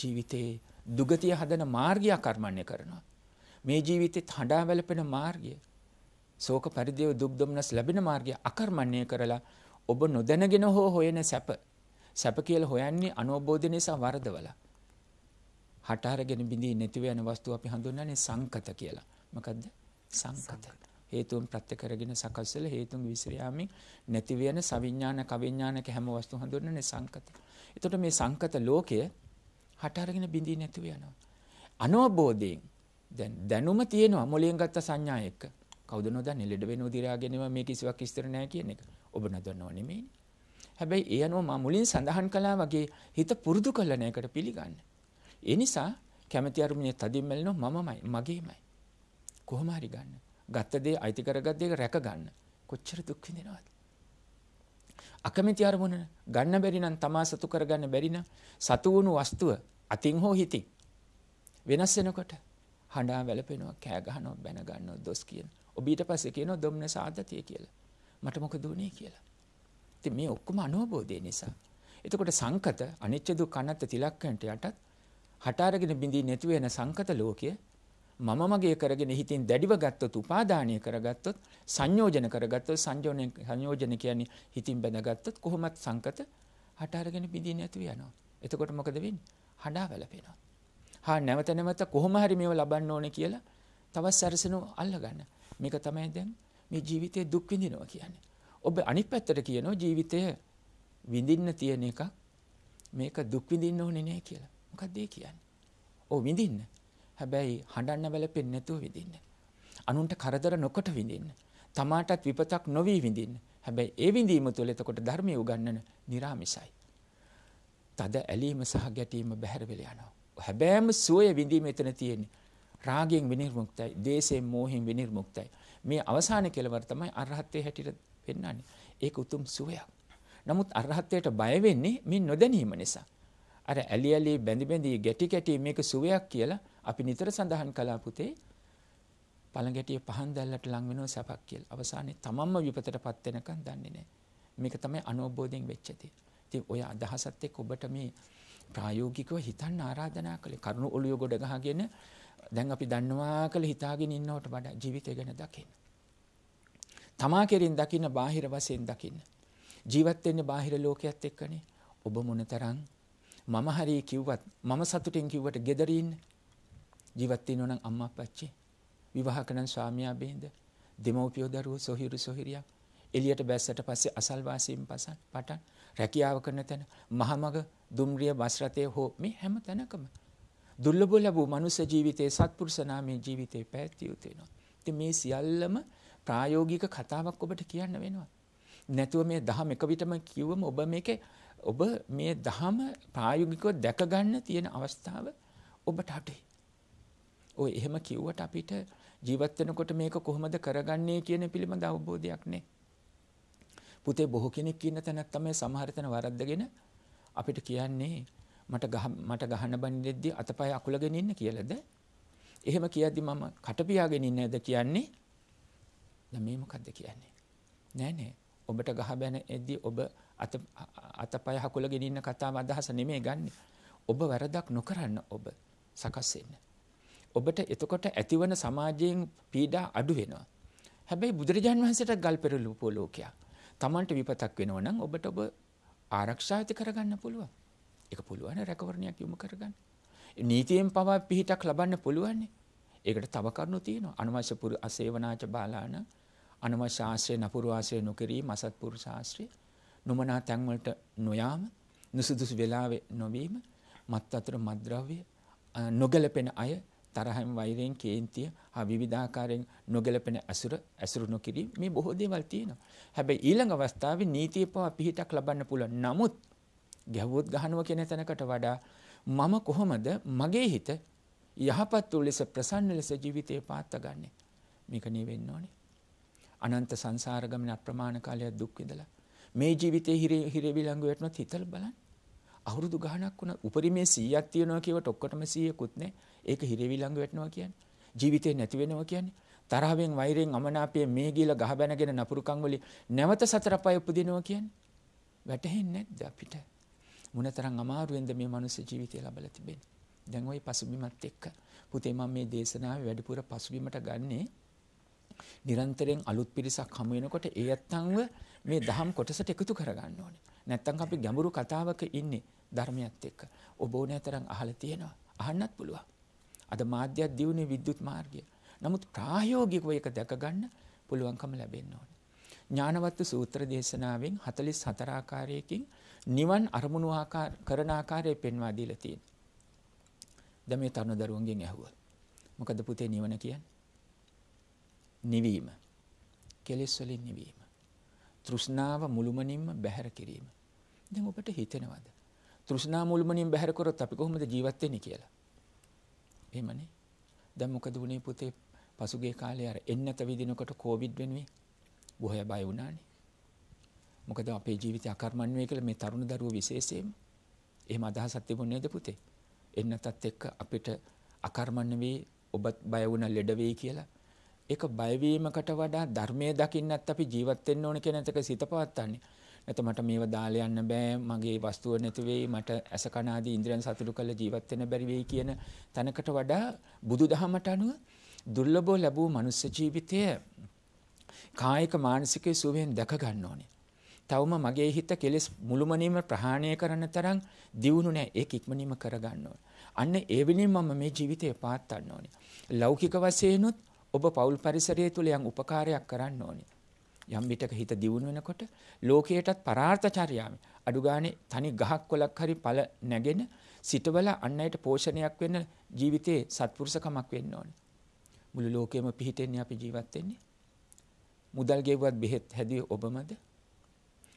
ජීවිතේ දුගතිය හදන මාර්ගය කර්මන්නේ කරනවා. මේ ජීවිතේ හඬා වැළපෙන මාර්ගය ශෝක පරිදේව දුක් දුම්නස් ලැබෙන මාර්ගය අකර්මණ්‍ය කරලා ඔබ නොදැනගෙන හෝ හොයන සැප සැප කියලා හොයන්නේ අනෝබෝධය නිසා වරදවලා. හටහරගෙන බිඳී නැතිව යන වස්තුව අපි හඳුන්වන්නේ සංකත කියලා. මොකද්ද? සංකත. හේතුන් ප්‍රත්‍ය කරගෙන සකස් වෙලා හේතුන් විසිර යාමෙන් නැති වෙන සවිඥාන කවිඥානක හැම වස්තු හඳුන්වන්නේ සංකත. එතකොට මේ සංකත ලෝකය හටහරගෙන බිඳී නැතිව යනවා. අනෝබෝධයෙන් දැන් දැනුම තියෙනවා මොළයෙන් ගත්ත සංඥා එක්ක. කවුද නොදන්නේ ලෙඩ වෙනෝ දිරාගෙනම මේ කිසිවක් ඉස්තර නැහැ කියන එක. ඔබ නොදන්නව නෙමෙයි. හැබැයි ඒ අනුව මා මුලින් සඳහන් කළා වගේ හිත පුරුදු කරන එකට පිළිගන්න. ඒ නිසා කැමැති අරුමුණේ තදින් මැලෙනවා මමමයි මගේමයි. කොහොම හරි ගන්න. ගත්ත දේ අයිති කරගත් දේ රැක ගන්න. කොච්චර දුක් විඳිනවද? අකමැති අරමුණ ගන්න බැරි නම් තමා සතු කරගන්න බැරි නම් සතු වුණු වස්තුව අතින් හෝ හිතින් වෙනස් වෙනකොට හඬා වැළපෙනවා කෑ ගහනවා බැන ගන්නවා දොස් කියන. ඔබ ඊට පස්සේ කියනවා ධම්න සාදතිය කියලා. මට මොකද වුනේ කියලා. ඉතින් මේ ඔක්කොම අනුවබෝධය නිසා. එතකොට සංකත අනිච්ච දුක් අනත්ත තිලක්කන්ට යටත් හටාරගෙන බිඳී නැති වෙන සංකත ලෝකය මම මගේ කරගෙන හිතින් දැඩිව ගත්තොත් උපාදානය කරගත්තොත් සංයෝජන කරගත්තොත් සංයෝජන සංයෝජන කියන්නේ හිතින් බැඳගත්තොත් කොහොමත් සංකත හටාරගෙන බිඳී නැතුව යනවා. එතකොට මොකද වෙන්නේ? හඬා වැළපෙනවා. හා නැවත නැවත කොහොම හරි මේව ලබන්න ඕනේ කියලා තවත් සැරසෙනු අල්ලගන්න. මේක තමයි දැන් මේ ජීවිතයේ දුක් විඳිනවා කියන්නේ. ඔබ අනිත් පැත්තට කියනවා ජීවිතය විඳින්න තියෙන එකක් මේක දුක් විඳින්න ඕනේ නැහැ කියලා. මොකක්ද ඒ කියන්නේ? ඔව් විඳින්න. හැබැයි හඬන්න වැළපෙන්නේ නැතුව විඳින්න. අනුන්ට කරදර නොකොට විඳින්න. තමාටත් විපතක් නොවි විඳින්න. හැබැයි ඒ විඳීම තුළ එතකොට ධර්මයේ උගන්නන निराமிසයි. තද ඇලීම සහ ගැටීම බැහැර වෙලා යනවා. හැබැයිම සෝය විඳීම එතන තියෙන්නේ. රාගයෙන් විනිර්මුක්තයි, දේශයෙන් මෝහයෙන් විනිර්මුක්තයි. මේ අවසාන කෙලවර තමයි අරහත්ත්වයේ හැටියට පෙන්වන්නේ. ඒක උතුම් සුවයක්. නමුත් අරහත්ත්වයට බය වෙන්නේ මේ නොදැනීම නිසා. අර ඇලි ඇලි බැඳි බැඳි ගැටි ගැටි මේක සුවයක් කියලා අපි නිතර සඳහන් කළා පුතේ. පළඟැටිය පහන් දැල්ලට ලං වෙනව සැපක් කියලා. අවසානයේ තමන්ම විපතටපත් වෙනකන් දන්නේ නැහැ. මේක තමයි අනෝබෝධයෙන් වෙච්ච දේ. ඉතින් ඔය අදහසත් එක්ක ඔබට මේ ප්‍රායෝගිකව හිතන්න ආරාධනා කළේ කරුණ ඔළුව ගොඩ ගහගෙන දැන් අපි දන්නවා කියලා හිතාගෙන ඉන්නවට වඩා ජීවිතය ගැන දකින්න. තමා කෙරින් දකින්න බාහිර වසයෙන් දකින්න. ජීවත්වෙන්න බාහිර ලෝකයක්ත් එක්කනේ ඔබ මොන තරං මම හරි කිව්වත් මම සතුටින් කිව්වට ගෙදරීන්න ජීවත්තින් ඕනම් අම්මා පච්චේ විවාහකනන් ස්වාමයා බේද දෙමවපියෝ දරුව සොහිරු සොහිරියක් එලියට බැස්සට පස්සේ අසල්වාසීම් පසන් පටන් රැකියාව කරන තැන මහමග දුම්රිය බස්රතය හෝ මේ හැම තැනකම. දුල්ලබො ලබූ මනුස ජීවිතයේ සත්පුරුෂනාමේ ජීවිතය පැත්තියයුතේෙනවා. ති මේ සියල්ලම ප්‍රායෝගික කතාවක් ඔබට කියන්න වෙනවා. නැතුව මේ දහම එක විටම කිව්වම ඔබ මේක ඔබ මේ දහම ප්‍රායෝගිකව දැකගන්න තියෙන අවස්ථාව ඔබට අටේ. ඔය එහෙම කිව්වට අපිට ජීවත් වෙනකොට මේක කොහොමද කරගන්නේ කියන පිළිබඳ අවබෝධයක් නැහැ. පුතේ බොහෝ කෙනෙක් ඉන්න තැනක් තමයි සමහර තැන වරද්දගෙන අපිට කියන්නේ මට ගහ මට ගහන බණිද්දී අතපය අකුලගෙන ඉන්න කියලාද? එහෙම කියද්දි මම කට පියාගෙන ඉන්නේ නැද්ද කියන්නේ? දැන් මේ මොකද්ද කියන්නේ? නෑ නෑ. ඔබට ගහ බැන එද්දී ඔබ අත අතපය හකුල ගෙනින්න කතාව අදහස නෙමෙයි ගන්නෙ. ඔබ වැරදක් නොකරන්න ඔබ සකස් වෙන්න. ඔබට එතකොට ඇතිවන සමාජයෙන් පීඩා අඩු වෙනවා. හැබැයි බුදුරජාන් වහන්සේට ගල් පෙරළුපෝ ලෝකයා. Tamanට විපතක් වෙනවා නම් ඔබට ඔබ ආරක්ෂා ඇති කරගන්න පුළුවන්. ඒක පුළුවන් රැකවරණයක් යොමු කරගන්න. නීතියෙන් පවා පිහිටක් ලබන්න පුළුවන්. ඒකට තව කරුණු තියෙනවා. අනවශ්‍ය පුරු අසේවනාච බාලාන අනව ශාස්ත්‍රය නපුරු ආශ්‍රය නොකිරීම අසත්පුරු ශාස්ත්‍රය නොමනා තැන්වලට නොයාම නුසුදුසු වෙලාවේ නොවීම මත් අතර මද්‍රව්‍ය නොගැලපෙන අය තරහෙන් වෛරයෙන් කේන්තිය හා විවිධාකාරයෙන් නොගැලපෙන අසුර අසුරු නොකිරීම මේ බොහෝ දේවල් තියෙනවා. හැබැයි ඊළඟ අවස්ථාවේ නීතිය පවා පිහිටක් ලබන්න පුළුවන්. නමුත් ගැහුවොත් ගහනවා කියන තැනකට වඩා මම කොහොමද මගේ හිත යහපත් ලෙස ප්‍රසන්න ලෙස ජීවිතේ පාත්ත ගන්නෙ? මේක නේ වෙන්න ඕනේ. අනන්ත සංසාර ගමන අප්‍රමාණ කාලයක් දුක් විඳලා මේ ජීවිතේ හිරේ හිරේ විලංගු වෙටනොත් හිතලා බලන්න අවුරුදු ගණනක් වුණා උපරිමේ 100ක් තියනවා කියවට ඔක්කොටම 100කුත් නැහැ ඒක හිරේ විලංගු වෙටනවා කියන්නේ ජීවිතේ නැති වෙනවා කියන්නේ තරහෙන් වෛරයෙන් අමනාපයෙන් මේ ගිල ගහ බැනගෙන නපුරුකම් වලින් නැවත සතර පය උපදිනවා කියන්නේ වැටහෙන්නේ නැද්ද අපිට මොනතරම් අමාරුවෙන්ද මේ මනුස්ස ජීවිතය ලබලා තිබෙන්නේ දැන් ওই පසුබිමත් එක්ක පුතේ මම මේ දේශනාවේ වැඩිපුර පසුබිමට ගන්නේ නිරන්තරයෙන් අලුත් පිරිසක් හමු වෙනකොට ඒ ඇත්තන්ව මේ දහම් කොටසට එකතු කරගන්න ඕනේ. නැත්තම් අපි ගැඹුරු කතාවක ඉන්නේ ධර්මයත් එක්ක. ඔබ ඕනෑතරම් අහලා තියෙනවා. අහන්නත් පුළුවන්. අද මාධ්‍යයක් දියුනේ විද්‍යුත් මාර්ගය. නමුත් ප්‍රායෝගිකව ඒක දැක ගන්න පුළුවන්කම ලැබෙන්න ඕනේ. ඥානවත්තු සූත්‍ර දේශනාවෙන් 44 ආකාරයකින් නිවන් අරමුණු ආකාර කරන ආකාරය පෙන්වා දීලා තියෙනවා. දැන් මේ තරුණ දරුවන්ගෙන් ඇහුවා. මොකද පුතේ නිවන කියන්නේ? නිවීම. කෙලෙස් වලින් නිවීම. තෘෂ්ණාව මුළුමනින්ම බැහැර කිරීම. දැන් ඔබට හිතෙනවද? තෘෂ්ණා මුළුමනින් බැහැර කරොත් අපි කොහොමද ජීවත් වෙන්නේ කියලා? එහෙමනේ. දැන් මොකද වුනේ පුතේ? පසුගිය කාලේ අර එන්නත විදිනකොට කොවිඩ් වෙනුවේ බොහොය බය වුණානේ. මොකද අපේ ජීවිතය අකර්මණ්‍යයි කියලා මේ තරුණ දරුවෝ විශේෂයෙන්ම එහෙම අදහසක් තිබුණ නේද පුතේ? එන්නතත් එක්ක අපිට අකර්මණ්‍ය වෙයි ඔබත් බය වුණා ලෙඩ වෙයි කියලා ඒක බයවීමකට වඩා ධර්මයේ දකින්නත් අපි ජීවත් වෙන්න ඕන කියන එක සිත පවත්තන්නේ. නැත්නම් මට මේව දාලා යන්න බෑ, මගේ වස්තුව නැති වෙයි, මට ඇස කන ආදී ඉන්ද්‍රියන් සතුටු කරලා ජීවත් වෙන්න බැරි වෙයි කියන තැනකට වඩා බුදුදහමට අනුව දුර්ලභව ලැබූ මනුස්ස ජීවිතය කායික මානසික සුවයෙන් දැක ගන්න ඕනේ. තවම මගේ හිත කෙලෙස් මුළුමනින්ම ප්‍රහාණය කරන තරම් දියුණු නැහැ. ඒක ඉක්මනින්ම කර ගන්න ඕනේ. අන්න ඒ වෙලින් මම මේ ජීවිතේ පාත් ගන්න ඕනේ. ලෞකික වශයෙන්ුත් ඔබ පවුල් පරිසරය තුළ යම් උපකාරයක් කරන්න ඕනේ. යම් විටක හිත දියුණු වෙනකොට ලෝකයටත් පරාර්ථචර්යාව අඩුගානේ තනි ගහක් කොලක් හරි පළ නැගෙන සිටවල අන් අයට පෝෂණයක් වෙන්න ජීවිතයේ සත්පුරුෂකමක් වෙන්න ඕනේ. මුළු ලෝකෙම පිහිටෙන්නේ අපි ජීවත් වෙන්නේ. මුදල් ගෙවුවත් බෙහෙත් හැදුවේ ඔබමද?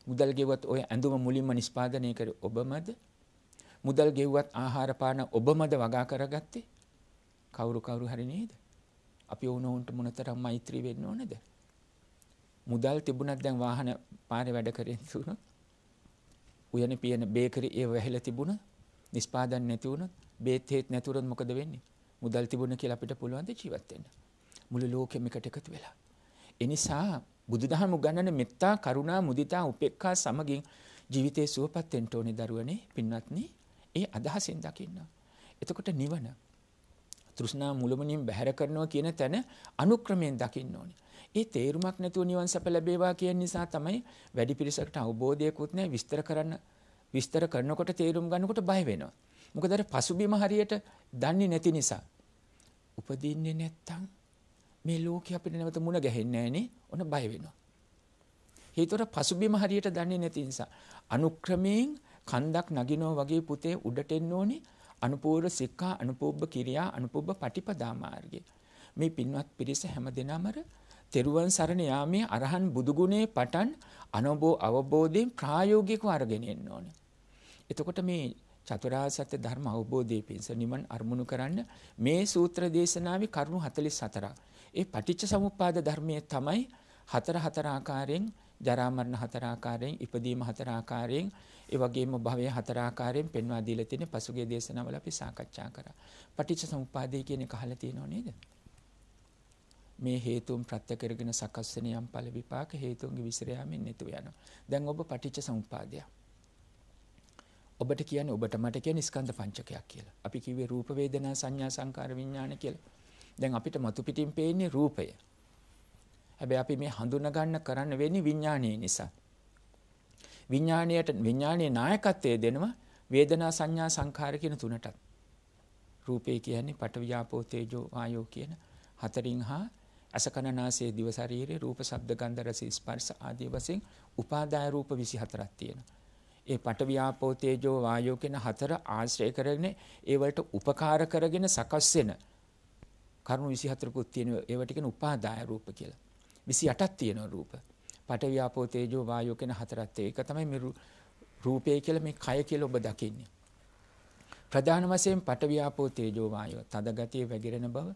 මුදල් ගෙවුවත් ඔය ඇඳුම මුලින්ම නිෂ්පාදනය කරේ ඔබමද? මුදල් ගෙවුවත් ආහාර පාන ඔබමද වගා කරගත්තේ? කවුරු කවුරු හරි නේද? අපි ඕනවුන්ට මොනතරම් මෛත්‍රී වෙන්න ඕනද? මුදල් තිබුණත් දැන් වාහන පාරේ වැඩ කරෙන් තුන උයන පියන බේකරි ඒ වැහිලා තිබුණ නිෂ්පාදන් නැති වුණොත් බේත් හේත් නැතුරොත් මොකද වෙන්නේ? මුදල් තිබුණ කියලා අපිට පුළුවන් ද ජීවත් වෙන්න. මුළු ලෝකෙම එකට එකතු වෙලා. ඒ නිසා බුදුදහම උගන්වන මෙත්තා, කරුණා, මුදිතා, උපේක්ඛා සමගින් ජීවිතේ සුවපත් වෙන්න ඕනේ දරුවනේ, පින්වත්නි. ඒ අදහසෙන් දකින්න. එතකොට නිවන තෘෂ්ණා මුළුමනින් බැහැර කරනවා කියන තැන අනුක්‍රමයෙන් දකින්න ඕනේ. ඒ තේරුමක් නැතුව නිවන් සැප ලැබේවා කියන නිසා තමයි වැඩි පිරිසකට අවබෝධයකුත් නැහැ විස්තර කරන්න විස්තර කරනකොට තේරුම් ගන්නකොට බය වෙනවා. මොකද අර පසුබිම හරියට දන්නේ නැති නිසා. උපදින්නේ නැත්තම් මේ ලෝකේ අපිට නැවත මුණ ගැහෙන්නේ නැහනේ. ඔන්න බය වෙනවා. හේතුවර පසුබිම හරියට දන්නේ නැති නිසා අනුක්‍රමයෙන් කන්දක් නගිනවා වගේ පුතේ උඩට එන්න ඕනේ අනුපූර්ව සික්ඛා අනුපූබ්බ කිරියා අනුපූබ්බ පටිපදා මාර්ගය. මේ පින්වත් පිරිස හැම දිනමර තෙරුවන් සරණ යාමේ අරහන් බුදුගුණේ පටන් අනබෝ අවබෝධයෙන් ප්‍රායෝගිකව අරගෙන එන්න ඕනේ. එතකොට මේ චතුරාර්ය සත්‍ය ධර්ම අවබෝධයේ පිණිස නිවන් අරමුණු කරන්න මේ සූත්‍ර දේශනාවේ කරුණු 44ක්. ඒ පටිච්ච සමුප්පාද ධර්මයේ තමයි හතර හතර ආකාරයෙන් ජරා මරණ හතර ආකාරයෙන් ඉපදීම හතර ආකාරයෙන් ඒ වගේම භවය හතර ආකාරයෙන් පෙන්වා දීලා තියෙන පසුගිය දේශනාවල අපි සාකච්ඡා කරා. පටිච්ච සමුප්පාදය කියන එක අහලා තියෙනව නේද? මේ හේතුන් ප්‍රත්‍ය කරගෙන සකස් වෙන යම් ඵල විපාක හේතුන්ගේ විසිර යාමෙන් නිතු යනවා. දැන් ඔබ පටිච්ච සමුප්පාදය. ඔබට කියන්නේ ඔබට මට කියන්නේ ස්කන්ධ පංචකයක් කියලා. අපි කිව්වේ රූප වේදනා සංඥා සංකාර විඥාන කියලා. දැන් අපිට මතු පිටින් පේන්නේ රූපය. හැබැයි අපි මේ හඳුනා ගන්න කරන්න වෙන්නේ විඥානයේ නිසා. විඥාණයට විඥානයේ නායකත්වය දෙනවා වේදනා සංඥා සංඛාර කියන තුනටත්. රූපේ කියන්නේ පඨවි ආපෝ තේජෝ වායෝ කියන හතරින් හා අසකනනාසයේ දිව ශරීරේ රූප ශබ්ද ගන්ධ රස ස්පර්ශ ආදී වශයෙන් උපාදාය රූප 24ක් තියෙනවා. ඒ පඨවි ආපෝ තේජෝ වායෝ කියන හතර ආශ්‍රය කරගෙන ඒ වලට උපකාර කරගෙන සකස් වෙන කරුණු 24 පුත් තියෙන ඒවට කියන උපාදාය රූප කියලා. 28ක් තියෙන රූප. පටවියාපෝ තේජෝ වායෝ කියන හතරත් ඒක තමයි මේ රූපය කියලා මේ කය කියලා ඔබ දකින්නේ. ප්‍රධාන වශයෙන් පටවියාපෝ තේජෝ වායෝ තද ගතිය වැగిරෙන බව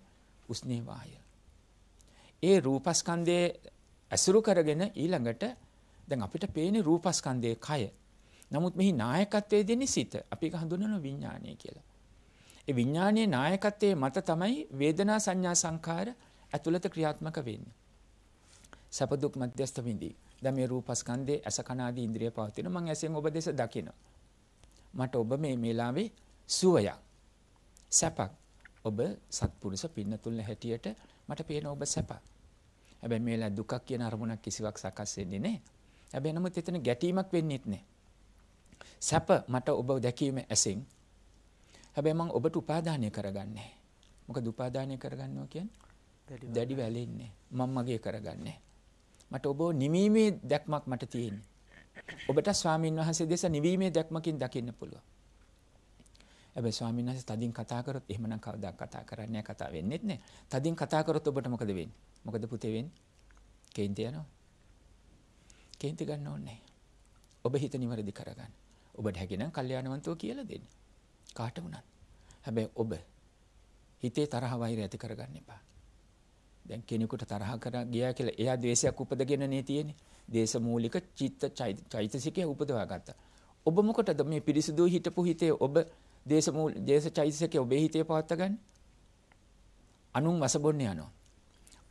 උස්නේ වායය. ඒ රූපස්කන්ධයේ ඇසුරු කරගෙන ඊළඟට දැන් අපිට පේන්නේ රූපස්කන්ධයේ කය. නමුත් මෙහි නායකත්වයේ දෙන්නේ සිත. අපි හඳුන්වන විඥානය කියලා. ඒ විඥානයේ නායකත්වයේ මත තමයි වේදනා සංඥා සංඛාර ඇතුළත ක්‍රියාත්මක වෙන්නේ. සැප දුක් මැදිස්ත විඳි. දැන් මේ රූපස්කන්ධයේ ඇස කන ආදී ඉන්ද්‍රිය පවතින මං ඇසෙන් ඔබ දෙස දකින. මට ඔබ මේ මේලාවේ සුවයක් සැපක් ඔබ සත්පුරුෂ පින්නතුල්ල හැටියට මට පේන ඔබ සැපක්. හැබැයි මේලා දුකක් කියන අරමුණක් කිසිවක් සකස් වෙන්නේ නැහැ. හැබැයි නමුත් එතන ගැටීමක් වෙන්නේත් නැහැ. සැප මට ඔබ දැකීම ඇසෙන්. හැබැයි මම ඔබට උපාදානය කරගන්නේ. මොකද උපාදානය කරගන්නවා කියන්නේ? දැඩි වැලෙන්නේ. මම මගේ කරගන්නේ. මට ඔබව නිමීමේ දැක්මක් මට තියෙන්නේ. ඔබට ස්වාමීන් වහන්සේ දෙස නිවීමේ දැක්මකින් දකින්න පුළුවන්. හැබැයි ස්වාමීන් වහන්සේ තදින් කතා කරොත් එහෙමනම් කවදාක් කතා කරන්නේ කතා වෙන්නේ නැහැ. තදින් කතා කරොත් ඔබට මොකද වෙන්නේ? මොකද පුතේ වෙන්නේ? කේන්ති යනවා. කේන්ති ගන්න ඕනේ ඔබ හිත නිවැරදි කරගන්න. ඔබට හැකිනම් කල්යාණවන්තව කියලා දෙන්න. කාට වුණත්. හැබැයි ඔබ හිතේ තරහ වෛරය ඇති කරගන්න එපා. දැන් කෙනෙකුට තරහ කර ගියා කියලා එයා ද්වේෂයක් උපදගෙන නේ තියෙන්නේ. දේශමූලික චිත්ත චෛතසිකය උපදවා ගත්තා. ඔබ මොකටද මේ පිරිසිදු හිටපු හිතේ ඔබ දේශමූල දේශ චෛතසිකය ඔබේ හිතේ පවත්වාගන්නේ? අනුන් වසබොන්න යනවා.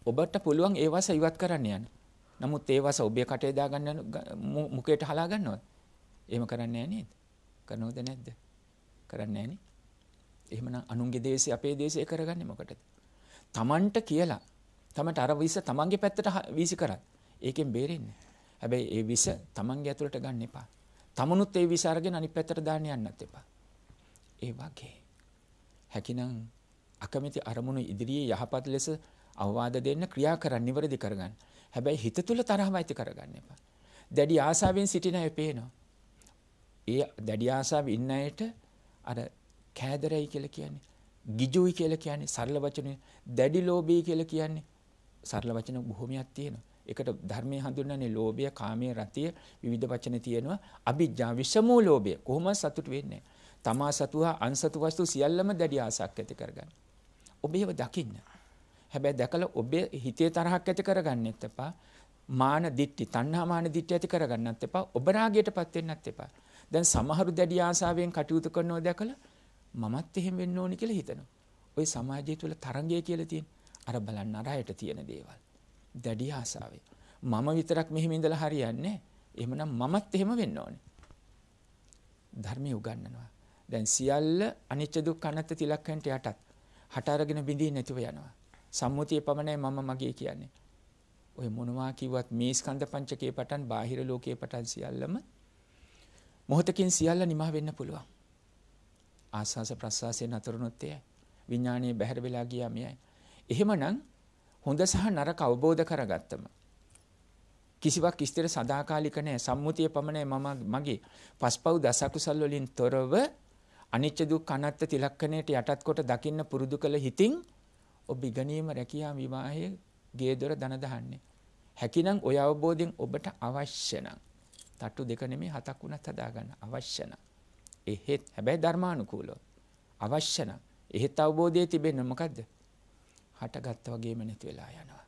ඔබට පුළුවන් ඒ වස ඉවත් කරන්න යන්න. නමුත් ඒ වස ඔබේ කටේ දාගන්න මුකයට හලා ගන්නවද? එහෙම කරන්නේ නැහැ නේද? කරනවද නැද්ද? කරන්නේ නැහැ නේ. එහෙමනම් අනුන්ගේ දේශේ අපේ දේශේ කරගන්නේ මොකටද? Tamanට කියලා තමට අර විස තමන්ගේ පැත්තට වීසි කරත් ඒකෙන් බේරෙන්න. හැබැයි ඒ විස තමන්ගේ ඇතුළට ගන්න එපා. තමනුත් ඒ විස අරගෙන අනිත් පැත්තට දාන්න යන්නත් එපා. ඒ වගේ. හැකිනම් අකමැති අරමුණු ඉදිරියේ යහපත් ලෙස අවවාද දෙන්න ක්‍රියා කරන්න ඉවරදි කරගන්න. හැබැයි හිත තුල තරහම ඇති කරගන්න එපා. දැඩි ආසාවෙන් සිටින අය පේනවා. ඒ දැඩි ආසාව ඉන්න අයට අර කෑදරයි කියලා කියන්නේ, ගිජුයි කියලා කියන්නේ, සරල වචනේ දැඩි ලෝභී කියලා කියන්නේ සරල වචන බොහොමයක් තියෙනවා. ඒකට ධර්මයේ හඳුන්වන්නේ ලෝභය, කාමයේ රතිය විවිධ වචන තියෙනවා. අභිජ්ජා විෂමෝ ලෝභය කොහොම සතුට වෙන්නේ තමා සතුව අන්සතු වස්තු සියල්ලම දැඩි ආසක් ඇති කරගන්න. ඔබ ඒව දකින්න. හැබැයි දැකලා ඔබේ හිතේ තරහක් ඇති කරගන්නෙත් එපා. මාන දිට්ටි, තණ්හා මාන දිට්ටි ඇති කරගන්නත් එපා. ඔබ රාගයටපත් වෙන්නත් එපා. දැන් සමහරු දැඩි ආසාවෙන් කටයුතු කරනව දැකලා මමත් එහෙම වෙන්න ඕනි කියලා හිතනවා. ওই සමාජය තුළ තරංගය කියලා තියෙන. අර බලන්න අර අයට තියෙන දේවල්. දැඩි ආසාවේ. මම විතරක් මෙහෙම ඉඳලා හරියන්නේ එහෙමනම් මමත් එහෙම වෙන්න ඕනේ. ධර්මයේ උගන්වනවා. දැන් සියල්ල අනිත්‍ය දුක්ඛ අනාත්ම තිලක්කන්ට යටත් හට අරගෙන බිඳින් නැතිව යනවා. සම්මුතිය පමණයි මම මගේ කියන්නේ. ඔය මොනවා කිව්වත් මේ ස්කන්ධ පංචකේ පටන් බාහිර ලෝකයේ පටන් සියල්ලම මොහොතකින් සියල්ල නිමා වෙන්න පුළුවන්. ආස්වාස ප්‍රසවාසයෙන් අතරුණොත් එයයි. විඥානයේ බැහැර වෙලා ගියා මෙයයි. එහෙමනම් හොඳ සහ නරක අවබෝධ කරගත්තම කිසිවක් ස්ථිර සදාකාලික නැහැ සම්මුතිය පමණයි මම මගේ පස්පව් දසකුසල් වලින් තොරව අනිච්ච දුක් අනත්ත තිලක්කණයට යටත් කොට දකින්න පුරුදු කළ හිතින් ඔබ ඉගෙනීම රැකියා විවාහයේ ගේ දොර දන දහන්නේ හැකිනම් ඔය අවබෝධයෙන් ඔබට අවශ්‍ය නම් තට්ටු දෙක නෙමෙයි හතක් වුණත් හදාගන්න අවශ්‍ය නම් එහෙත් හැබැයි ධර්මානුකූලව අවශ්‍ය නම් එහෙත් අවබෝධයේ තිබෙන්නේ මොකද්ද හටගත්ත වගේම නැති වෙලා යනවා.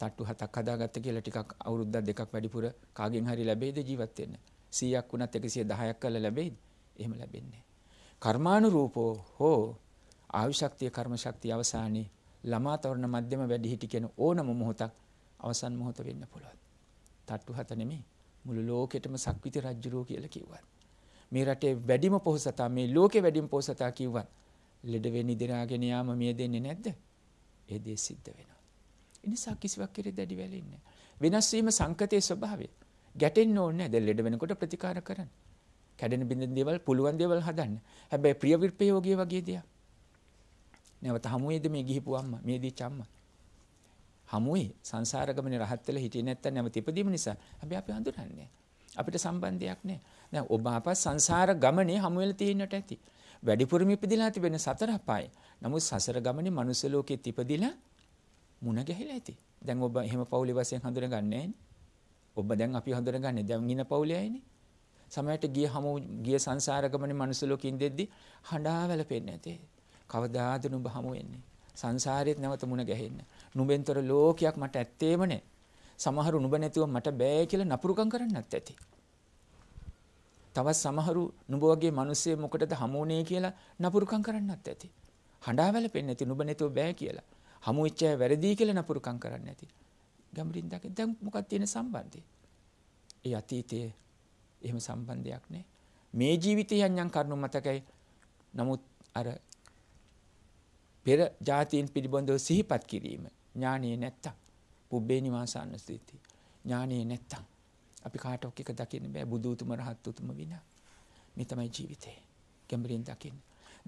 තට්ටු හතක් හදාගත්ත කියලා ටිකක් අවුරුද්දක් දෙකක් වැඩිපුර කාගෙන් හරි ලැබෙයිද ජීවත් වෙන්න? 100ක් වුණත් 110ක් කළා ලැබෙයිද? එහෙම ලැබෙන්නේ කර්මානුරූපෝ හෝ ආයුශක්තිය කර්ම ශක්තිය අවසානයේ ළමා තරුණ මධ්‍යම වැඩිහිටි කියන ඕනම මොහොතක් අවසන් මොහොත වෙන්න පුළුවන්. තට්ටු හත නෙමෙයි මුළු ලෝකෙටම සක්විති රජුරෝ කියලා කිව්වත්. මේ රටේ වැඩිම පොහොසතා මේ ලෝකේ වැඩිම පොහොසතා කිව්වත් ලෙඩ වෙන්න ඉදිරියාගෙන යාම මිය දෙන්නේ නැද්ද? ඒ දේ සිද්ධ වෙනවා. එනිසා කිසිවක් කෙරේ දැඩි වෙලෙන්නේ වෙනස් වීම සංකතයේ ස්වභාවය. ගැටෙන්න ඕනේ නැහැ. ලෙඩ වෙනකොට ප්‍රතිකාර කරන්න. කැඩෙන බිඳෙන දේවල් පුළුවන් දේවල් හදන්න. හැබැයි ප්‍රිය විප්‍රයෝගය වගේ දේවල්. නැවත හමුවේද මේ ගිහිපු අම්මා, මේ දීච්ච අම්මා. හමුවේ සංසාර ගමනේ රහත් වෙලා හිටියේ නැත්තම් නැවත ඉපදීම නිසා හැබැයි අපි හඳුනන්නේ අපිට සම්බන්ධයක් නැහැ. දැන් ඔබ අපත් සංසාර ගමනේ හමු වෙලා තියෙන්නට ඇති. වැඩිපුරම ඉපදිලා තිබෙන සතර අපාය. නමුත් සසර ගමනේ මනුස්ස ලෝකෙත් ඉපදිලා මුණ ගැහිලා ඇති. දැන් ඔබ එහෙම පෞලි වශයෙන් හඳුනගන්නේ ඔබ දැන් අපි හඳුනගන්නේ දැන් ඉන පෞලියයිනේ. සමහරට ගිය හමු ගිය සංසාර ගමනේ මනුස්ස ලෝකෙින් දෙද්දි හඬා වැළපෙන්නේ නැති. කවදාද නුඹ හමු වෙන්නේ? සංසාරෙත් නැවත මුණ ගැහෙන්න. නුඹෙන්තර ලෝකයක් මට ඇත්තේම නැහැ. සමහරු නුඹ නැතුව මට බෑ කියලා නපුරුකම් කරන්නත් ඇති. තවත් සමහරු නුඹ වගේ මිනිස්සෙ මොකටද හමුුනේ කියලා නපුරුකම් කරන්නත් ඇති. හඬා වැළපෙන්නේ නැති නුඹ නැතුව බෑ කියලා. හමු වෙච්ච අය වැරදි කියලා නපුරුකම් කරන්නේ නැති. ගැඹුරින් දකින දැන් මොකක්ද තියෙන සම්බන්ධය? ඒ අතීතයේ එහෙම සම්බන්ධයක් නැහැ. මේ ජීවිතේ යන්යන් කරුණු මතකයි. නමුත් අර පෙර જાතීන් පිළිබඳව සිහිපත් කිරීම ඥානීය නැත්තම් පුබ්බේ නිවාසාන ස්ථಿತಿ ඥානීය නැත්තම් අපි කාටවත් එක දකින්න බෑ බුදු උතුම රහත් උතුම විනා මේ තමයි ජීවිතේ ගැඹුරින් දකින්න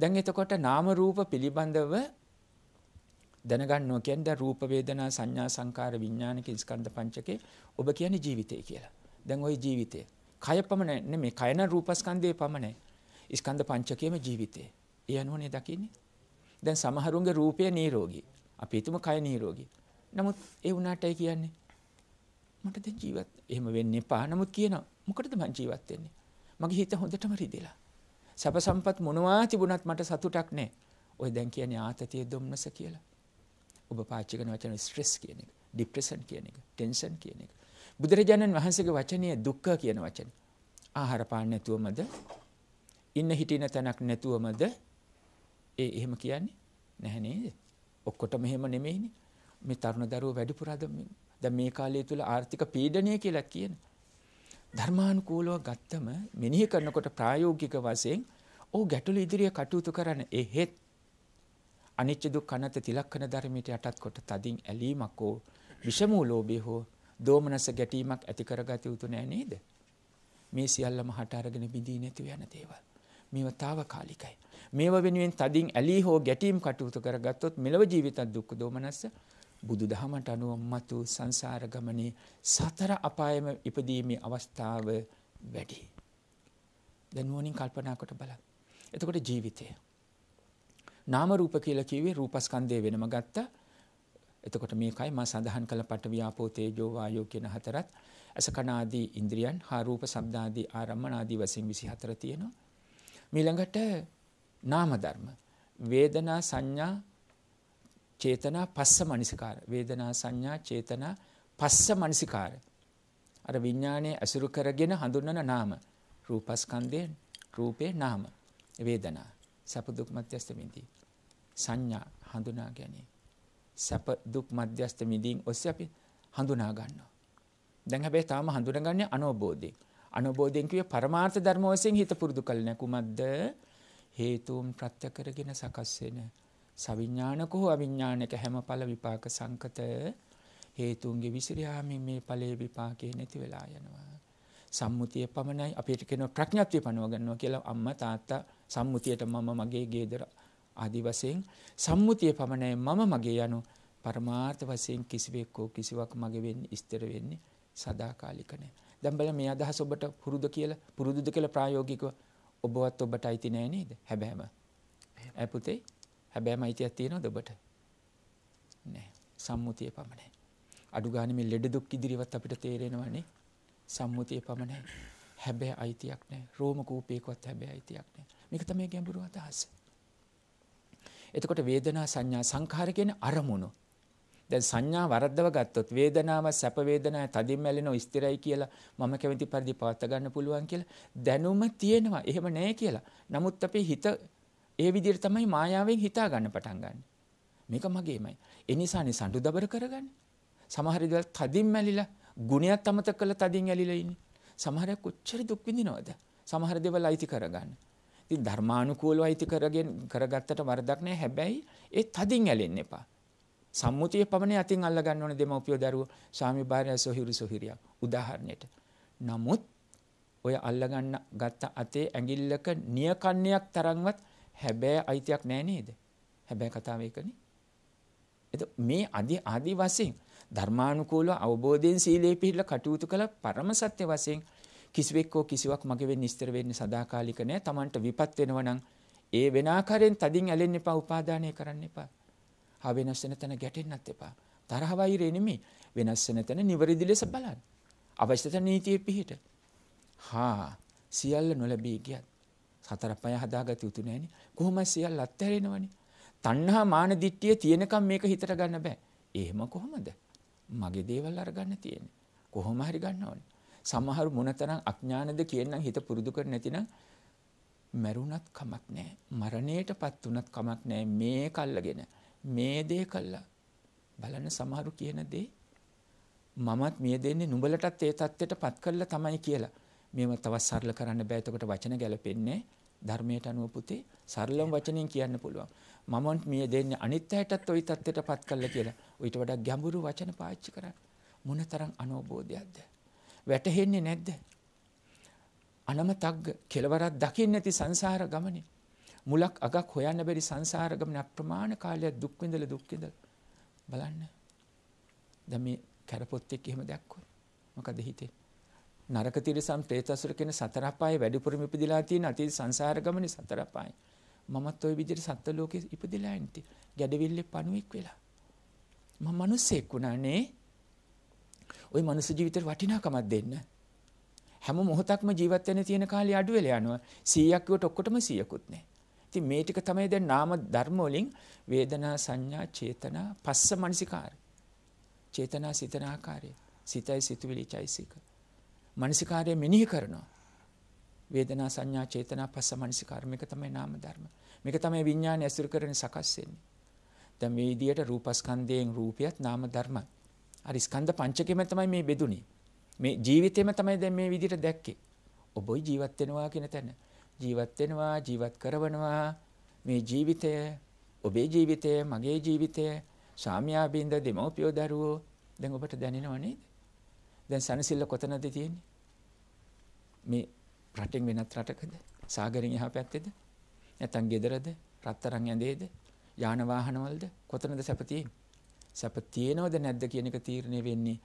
දැන් එතකොට නාම රූප පිළිබඳව දැනගන්නවා කියන්නේ දැන් රූප වේදනා සංඥා සංකාර විඥාන කියන ස්කන්ධ පංචකේ ඔබ කියන්නේ ජීවිතය කියලා. දැන් ওই ජීවිතය. කය පමණ නෙමෙයි කයන රූපස්කන්ධයේ පමණයි. ස්කන්ධ පංචකයේම ජීවිතය. ඒ අනුවනේ දකින්නේ. දැන් සමහරුන්ගේ රූපය නිරෝගී. අපි හිතමු කය නිරෝගී. නමුත් ඒ වුණාටයි කියන්නේ මට දැන් ජීවත් එහෙම වෙන්න එපා. නමුත් කියනවා මොකටද මං ජීවත් වෙන්නේ? මගේ හිත හොඳටම රිදෙලා. සැප සම්පත් මොනවා තිබුණත් මට සතුටක් නෑ. ඔය දැන් කියන්නේ ආතතිය දුම්නස කියලා. ඔබ පාච්චි කරන වචන ස්ට්‍රෙස් කියන එක, ડિප්‍රෙෂන් කියන එක, ටෙන්ෂන් කියන එක. බුදුරජාණන් වහන්සේගේ වචනය දුක්ඛ කියන වචන. ආහාර පාන නැතුවමද? ඉන්න හිටින තැනක් නැතුවමද? ඒ එහෙම කියන්නේ නැහැ නේද? ඔක්කොටම එහෙම නෙමෙයිනේ. මේ තරුණ දරුවෝ වැඩිපුර අද දැන් මේ කාලය තුල ආර්ථික පීඩනය කියලා කියනවා. ධර්මානුකූලව ගත්තම මෙනෙහි කරනකොට ප්‍රායෝගික වශයෙන් ඕ ගැටළු ඉදිරියේ කටයුතු කරන එහෙත් අනිච්ච දුක්ඛ අනත් තිලක්කන ධර්මයට යටත් කොට තදින් ඇලීමක් ඕ විෂමූ ලෝභය හෝ දෝමනස ගැටීමක් ඇති කරගත යුතු නෑ නේද? මේ සියල්ලම හට අරගෙන බිඳී නැතිව යන දේවල්. මේවා తాවකාලිකයි. මේවා වෙනුවෙන් තදින් ඇලී හෝ ගැටීම් කටයුතු කරගත්තොත් මෙලව ජීවිතත් දුක් දෝමනස්ස බුදු දහමට අනුව මතු සංසාර ගමනේ සතර අපායම ඉපදීමේ අවස්ථාව වැඩි. දැනුවනින් කල්පනා කොට බලන්න. එතකොට ජීවිතය. නාම රූප කියලා කිව්වේ රූපස්කන්ධය වෙනම ගත්තා. එතකොට මේකයි මා සඳහන් කළ පටවියාපෝ තේජෝ වායෝ කියන හතරත් අසකනාදී ඉන්ද්‍රියන් හා රූප ශබ්දාදී ආරම්මන ආදී වශයෙන් 24 තියෙනවා. ඊළඟට නාම ධර්ම වේදනා සංඥා චේතනා පස්ස මනසිකාර වේදනා සංඥා චේතනා පස්ස මනසිකාර අර විඥානයේ ඇසුරු කරගෙන හඳුන්වන නාම රූපස්කන්ධයේ රූපේ නාම වේදනා සැප දුක් මධ්‍යස්ථ මිදී සංඥා හඳුනා ගැනීම සැප දුක් මධ්‍යස්ථ මිදීන් ඔස්සේ අපි හඳුනා ගන්නවා දැන් හැබැයි තාම හඳුනගන්නේ අනෝබෝධයෙන් අනෝබෝධයෙන් කියේ පරමාර්ථ ධර්ම වශයෙන් හිත පුරුදු කළ නැකුමද්ද හේතුන් ප්‍රත්‍ය කරගෙන සකස් වෙන සවිඥානික හෝ අවිඥානික හැම ඵල විපාක සංකත හේතුන්ගේ විසිරියාමෙන් මේ ඵලයේ විපාකේ නැති වෙලා යනවා. සම්මුතිය පමණයි අපිට කියන ප්‍රඥාත්වය පනව ගන්නවා කියලා අම්මා තාත්තා සම්මුතියට මම මගේ ගේදර ආදි වශයෙන් සම්මුතිය පමණයි මම මගේ යනු පරමාර්ථ වශයෙන් කිසිවෙක් හෝ කිසිවක් මගේ වෙන්නේ ඉස්තර වෙන්නේ සදාකාලික නැහැ. දැන් බලන්න මේ අදහස ඔබට පුරුදු කියලා පුරුදුද කියලා ප්‍රායෝගිකව ඔබවත් ඔබට අයිති නෑ නේද? හැබැයිම. ඈ පුතේ හැබැයි මයිතියක් තියෙනවද ඔබට? නෑ. සම්මුතිය පමණයි. අඩු ගානේ මේ ලෙඩ දුක් ඉදිරියවත් අපිට තේරෙනවනේ. සම්මුතිය පමණයි. හැබැයි අයිතියක් නෑ. රෝම කූපේකවත් හැබැයි අයිතියක් නෑ. මේක තමයි ගැඹුරු අදහස. එතකොට වේදනා සංඥා සංඛාර කියන අරමුණු දැන් සංඥා වරද්දව ගත්තොත් වේදනාව සැප වේදනාව තදින් මැලෙනෝ ස්ථිරයි කියලා මම කැමති පරිදි පවත් ගන්න පුළුවන් කියලා දැනුම තියෙනවා. එහෙම නැහැ කියලා. නමුත් අපේ හිත ඒ විදිහට තමයි මායාවෙන් හිතා ගන්න පටන් ගන්න. මේක මගේමයි. ඒ නිසානේ සඳු දබර කරගන්නේ. සමහර දේවල් තදින් මැලිලා ගුණයක් අමතක කරලා තදින් ඇලිලා ඉන්නේ. සමහරක් කොච්චර දුක් විඳිනවද? සමහර දේවල් අයිති කරගන්න. ඉතින් ධර්මානුකූලව අයිති කරගෙන කරගත්තට වරදක් නැහැ. හැබැයි ඒ තදින් ඇලෙන්න එපා. සම්මුතිය පමණ යතින් අල්ල ගන්න ඕනේ දෙමව්පියෝ දරුවෝ ස්වාමි භාර්ය සොහිරු සොහිරියා උදාහරණයට. නමුත් ඔය අල්ල ගන්න ගත්ත අතේ ඇඟිල්ලක නියකන්නයක් තරම්වත් හැබැයි අයිතියක් නෑ නේද? හැබැයි කතාව ඒකනේ. එතකොට මේ අදි ආදි වශයෙන් ධර්මානුකූලව අවබෝධයෙන් සීලේ පිළිලා කටයුතු කළ පරම සත්‍ය වශයෙන් කිසිවෙක් හෝ කිසිවක් මගේ වෙන්නේ ඉස්තර වෙන්නේ සදාකාලික නෑ. Tamanට විපත් වෙනවා නම් ඒ වෙන ආකාරයෙන් තදින් ඇලෙන්න එපා, උපාදානය කරන්න එපා. හා වෙනස් වෙන තැන ගැටෙන්නත් එපා. තරහ වෛරය නෙමෙයි. වෙනස් වෙන තැන නිවැරදි ලෙස බලන්න. අවශ්‍යත නීතියේ පිහිට. හා සියල්ල නොලැබී ගියත් හතර පහ හදාගත යුතු නෑනේ. කොහොමද සියල්ල අත්හැරෙනවනේ. තණ්හා මාන දිට්ඨිය තියෙනකම් මේක හිතට ගන්න බෑ. එහෙම කොහොමද? මගේ දේවල් අරගන්න තියෙන්නේ. කොහොම හරි ගන්න ඕනේ. සමහරු මොනතරම් අඥානද කියනනම් හිත පුරුදු කර නැතිනම් මැරුණත් කමක් නෑ. මරණයටපත් උනත් කමක් නෑ. මේ කල්ලගෙන මේ දේ කළා. බලන්න සමහරු කියන දේ මමත් මේ දෙන්නේ නුඹලටත් ඒ தත්ත්වයටපත් කළා තමයි කියලා. මේව තවත් සරල කරන්න බෑ. එතකොට වචන ගැලපෙන්නේ නෑ. ධර්මයට අනුව පුතේ සරලම වචනෙන් කියන්න පුළුවන්. මම මේ දෙන්නේ අනිත් ඇයටත් ওই தත්ත්වයටපත් කළා කියලා. ඊට වඩා ගැඹුරු වචන පාවිච්චි කරන්න. මොනතරම් අනෝබෝධයක්ද? වැටහෙන්නේ නැද්ද? අනමතග්ග කෙලවරක් දකින්න නැති සංසාර ගමනේ. මුලක් අගක් හොයන්න බැරි සංසාර ගමන අප්‍රමාණ කාලයක් දුක් විඳලා දුක් විඳලා බලන්න. දැන් මේ කැරපොත් එක්ක එහෙම දැක්කොත් මොකද හිතේ? නරක තිරසම් ප්‍රේතසුර කියන සතර අපාය වැඩිපුරම ඉපදිලා තියෙන අතීත සංසාර ගමනේ සතර අපාය. මමත් ওই විදිහට සත්ත්ව ලෝකේ ඉපදිලා ඉන්නේ. ගැඩවිල්ලේ පණුවෙක් වෙලා. මම මිනිස්සෙක් වුණානේ. ওই මනුස්ස ජීවිතේ වටිනාකමක් දෙන්න. හැම මොහොතක්ම ජීවත් වෙන්න තියෙන කාලය අඩු වෙලා යනවා. 100ක් විතර ඔක්කොටම 100කුත් නැහැ. ඉතින් මේ ටික තමයි දැන් නාම ධර්ම වලින් වේදනා සංඥා චේතනා පස්ස මනසිකාර. චේතනා සිතන ආකාරය. සිතයි සිතුවිලි චෛසික. මනසිකාරය මෙනිහි කරනවා. වේදනා සංඥා චේතනා පස්ස මනසිකාර මේක තමයි නාම ධර්ම. මේක තමයි විඥානය ඇසුරු කරගෙන සකස් වෙන්නේ. දැන් මේ විදියට රූපස්කන්ධයෙන් රූපයත් නාම ධර්මයි. අර ස්කන්ධ පංචකයම තමයි මේ බෙදුනේ. මේ ජීවිතේම තමයි දැන් මේ විදියට දැක්කේ. ඔබයි ජීවත් වෙනවා කියන තැන. ජීවත් වෙනවා, ජීවත් කරවනවා. මේ ජීවිතය, ඔබේ ජීවිතය, මගේ ජීවිතය, සාමියා බින්ද, දෙමව්පියෝ දරුවෝ දැන් ඔබට දැනෙනව නේද? දැන් සනසිල්ල කොතනද තියෙන්නේ? මේ රටෙන් වෙනත් රටකද? සාගරෙන් එහා පැත්තේද? නැත්නම් ගෙදරද? රත්තරන් ඇඳේද? යාන වාහනවලද? කොතනද සැප තියෙන්නේ? සැප තියෙනවද නැද්ද කියන එක තීරණය වෙන්නේ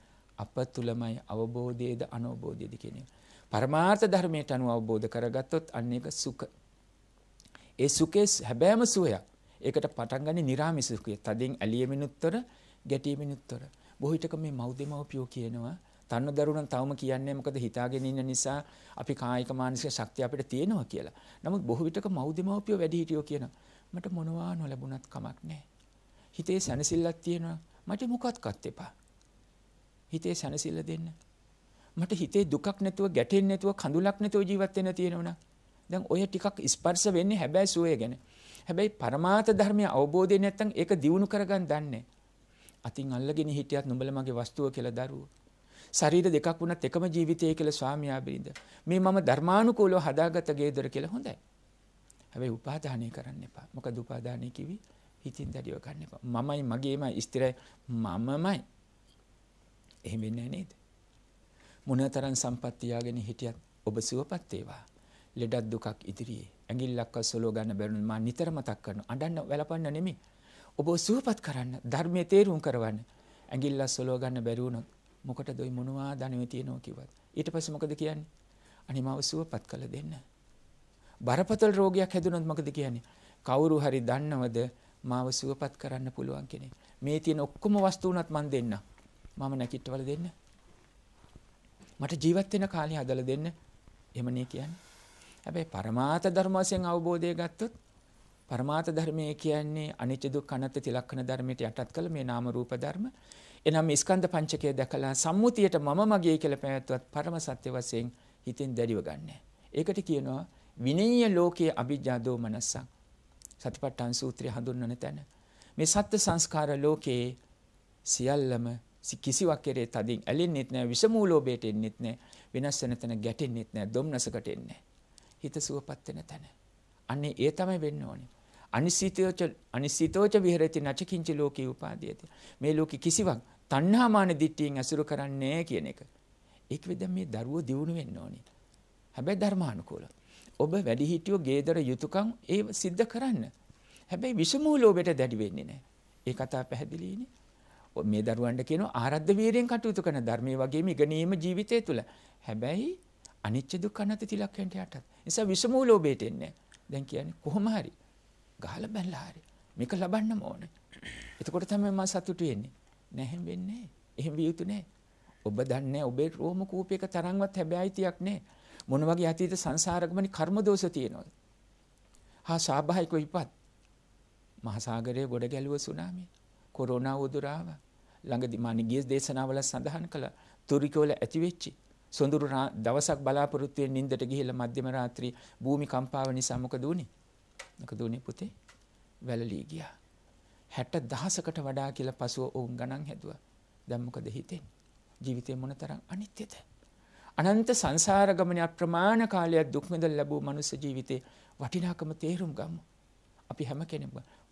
අප තුලමයි අවබෝධයේද අනවබෝධයේද කියන එක. පරමාර්ථ ධර්මයට අනුව අවබෝධ කරගත්තොත් අන්න ඒක සුඛ. ඒ සුඛේ හැබෑම සුවයක්. ඒකට පටන් ගන්නේ නිර්ාමිස සුඛය. තදින් ඇලියෙමිනුත්තර, ගැටියෙමිනුත්තර. බොහෝ විටක මේ මව්දෙමව්පියෝ කියනවා තන්නදරුණන් තවම කියන්නේ මොකද හිතාගෙන ඉන්න නිසා අපි කායික මානසික ශක්තිය අපිට තියෙනවා කියලා. නමුත් බොහෝ විටක මව්දෙමව්පියෝ වැඩිහිටියෝ කියන මට මොනවා නොලැබුණත් කමක් නැහැ. හිතේ සැනසෙල්ලක් තියෙනවා. මට මොකක්වත් එපා. හිතේ සැනසෙල්ල දෙන්න. මට හිතේ දුකක් නැතුව ගැටෙන්නේ නැතුව කඳුලක් නැතුව ජීවත් වෙන්න තියෙනවා. දැන් ඔය ටිකක් ස්පර්ශ වෙන්නේ හැබැයි සුවය ගැන. හැබැයි පරමාර්ථ ධර්මයේ අවබෝධය නැත්තම් ඒක දියුණු කරගන්න දන්නේ. අතින් අල්ලගෙන හිටියත් නුඹල මගේ වස්තුව කියලා දරුවෝ. ශරීර දෙකක් වුණත් එකම ජීවිතය කියලා ස්වාමියා බිරිඳ. මේ මම ධර්මානුකූලව හදාගත ගේදර කියලා හොඳයි. හැබැයි උපාදානය කරන්න එපා. මොකද උපාදානය කිවි හිතින් දැඩිව ගන්න එපා. මමයි මගේමයි ස්ථිරයි මමමයි. එහෙම වෙන්නේ නේද? මොනතරම් සම්පත් තියාගෙන හිටියත් ඔබ සුවපත් වේවා. ලෙඩක් දුකක් ඉදිරියේ ඇඟිල්ලක්ව සලෝ ගන්න බැරුණ මා නිතර මතක් කරනවා. අඬන්න වැළපන්න නෙමෙයි. ඔබ සුවපත් කරන්න ධර්මයේ තේරුම් කරවන්න. ඇඟිල්ලක් සලෝ ගන්න බැරි වුණොත් මොකටද ওই මොනවා ධනෙ තියෙනවා කිව්වත්. ඊට පස්සේ මොකද කියන්නේ? අනේ මාව සුවපත් කළ දෙන්න. බරපතල රෝගයක් හැදුනොත් මොකද කියන්නේ? කවුරු හරි දන්නවද මාව සුවපත් කරන්න පුළුවන් කෙනෙක්. මේ තියෙන ඔක්කොම වස්තු උනත් මන් දෙන්න. මම නැකිටවල දෙන්න. මට ජීවත් වෙන කාලය හදලා දෙන්න. එහෙමනේ කියන්නේ. හැබැයි පරමාර්ථ ධර්ම වශයෙන් අවබෝධය ගත්තොත් පරමාර්ථ ධර්මය කියන්නේ අනිත්‍ය දුක්ඛ අනාත්ම තිලක්ෂණ ධර්මයට යටත් කළ මේ නාම රූප ධර්ම. එනම් ස්කන්ධ පංචකය දැකලා සම්මුතියට මම මගේ කියලා පැවැත්වත් පරම සත්‍ය වශයෙන් හිතෙන් දැඩිව ගන්න. ඒකට කියනවා විනීය ලෝකයේ අභිජ්ජා දෝමනස්සං. සතිපට්ඨාන සූත්‍රය හඳුන්වන තැන. මේ සත්ත්ව සංස්කාර ලෝකයේ සියල්ලම කිසිවක් කෙරේ තදින් ඇලෙන්නෙත් නෑ විසමූලෝභයට එන්නෙත් නෑ වෙනස් වෙන තැන ගැටෙන්නෙත් නෑ දොම්නසකට එන්නේ. හිත සුවපත් වෙන තැන. අන්නේ ඒ තමයි වෙන්න ඕනේ. අනිසිතෝච අනිසිතෝච විහෙරති නචකින්ච ලෝකේ උපාදීයති. මේ ලෝකේ කිසිවක් තණ්හාමාන දිට්ඨියෙන් ඇසුරු කරන්නේ කියන එක. ඒක වෙද මේ දරුවෝ දියුණු වෙන්න ඕනේ. හැබැයි ධර්මානුකූලව. ඔබ වැඩිහිටියෝ ගේදර යුතුයකම් ඒ සිද්ධ කරන්න. හැබැයි විෂමූ ලෝභයට දැඩි වෙන්නේ නැහැ. ඒ කතාව පැහැදිලිනේ. මේ දරුවන්ට කියනවා ආරද්ධ වීරයෙන් කටයුතු කරන ධර්මයේ වගේම ඉගෙනීම ජීවිතය තුළ. හැබැයි අනිච්ච දුක්ඛ නැති තිලක්කෙන්ට යටත්. නිසා විෂමූ ලෝභයට එන්නේ. දැන් කියන්නේ කොහොම හරි ගහලා බැලලා හරි මේක ලබන්නම ඕනේ. එතකොට තමයි මම සතුටු වෙන්නේ. නැහැ වෙන්නේ එහෙම විය යුතු නැහැ ඔබ දන්නේ ඔබේ රෝම කූපයක තරම්වත් හැබෑයිතියක් නැහැ මොන වගේ අතීත සංසාරගමනේ කර්ම දෝෂ තියෙනවද හා සාභායික විපත් මහ සාගරයේ ගොඩ ගැලුව සුනාමිය කොරෝනා උදුරාව ළඟදී මානිගිය දේශනාවල සඳහන් කළා තුරිකවල ඇතිවෙච්චි සොඳුරු දවසක් බලාපොරොත්තු වෙන නිින්දට ගිහිල්ලා මැදම රාත්‍රියේ භූමි කම්පාව නිසා මොකද උනේ මොකද උනේ පුතේ වැළලී ගියා හැට දහසකට වඩා කියල පසුව ඔවුන් ගණන් හැදුව දැම්මකද හිතෙන් ජීවිතය මොන තරම් අනිත්‍යත. අනන්ත සංසාරගමනයක් ප්‍රමාණ කාලයක් දුක්මද ලැබූ මනුස්ස ජීවිතය වටිනාකම තේරුම් ගම්ම. අපි හැම කෙනෙම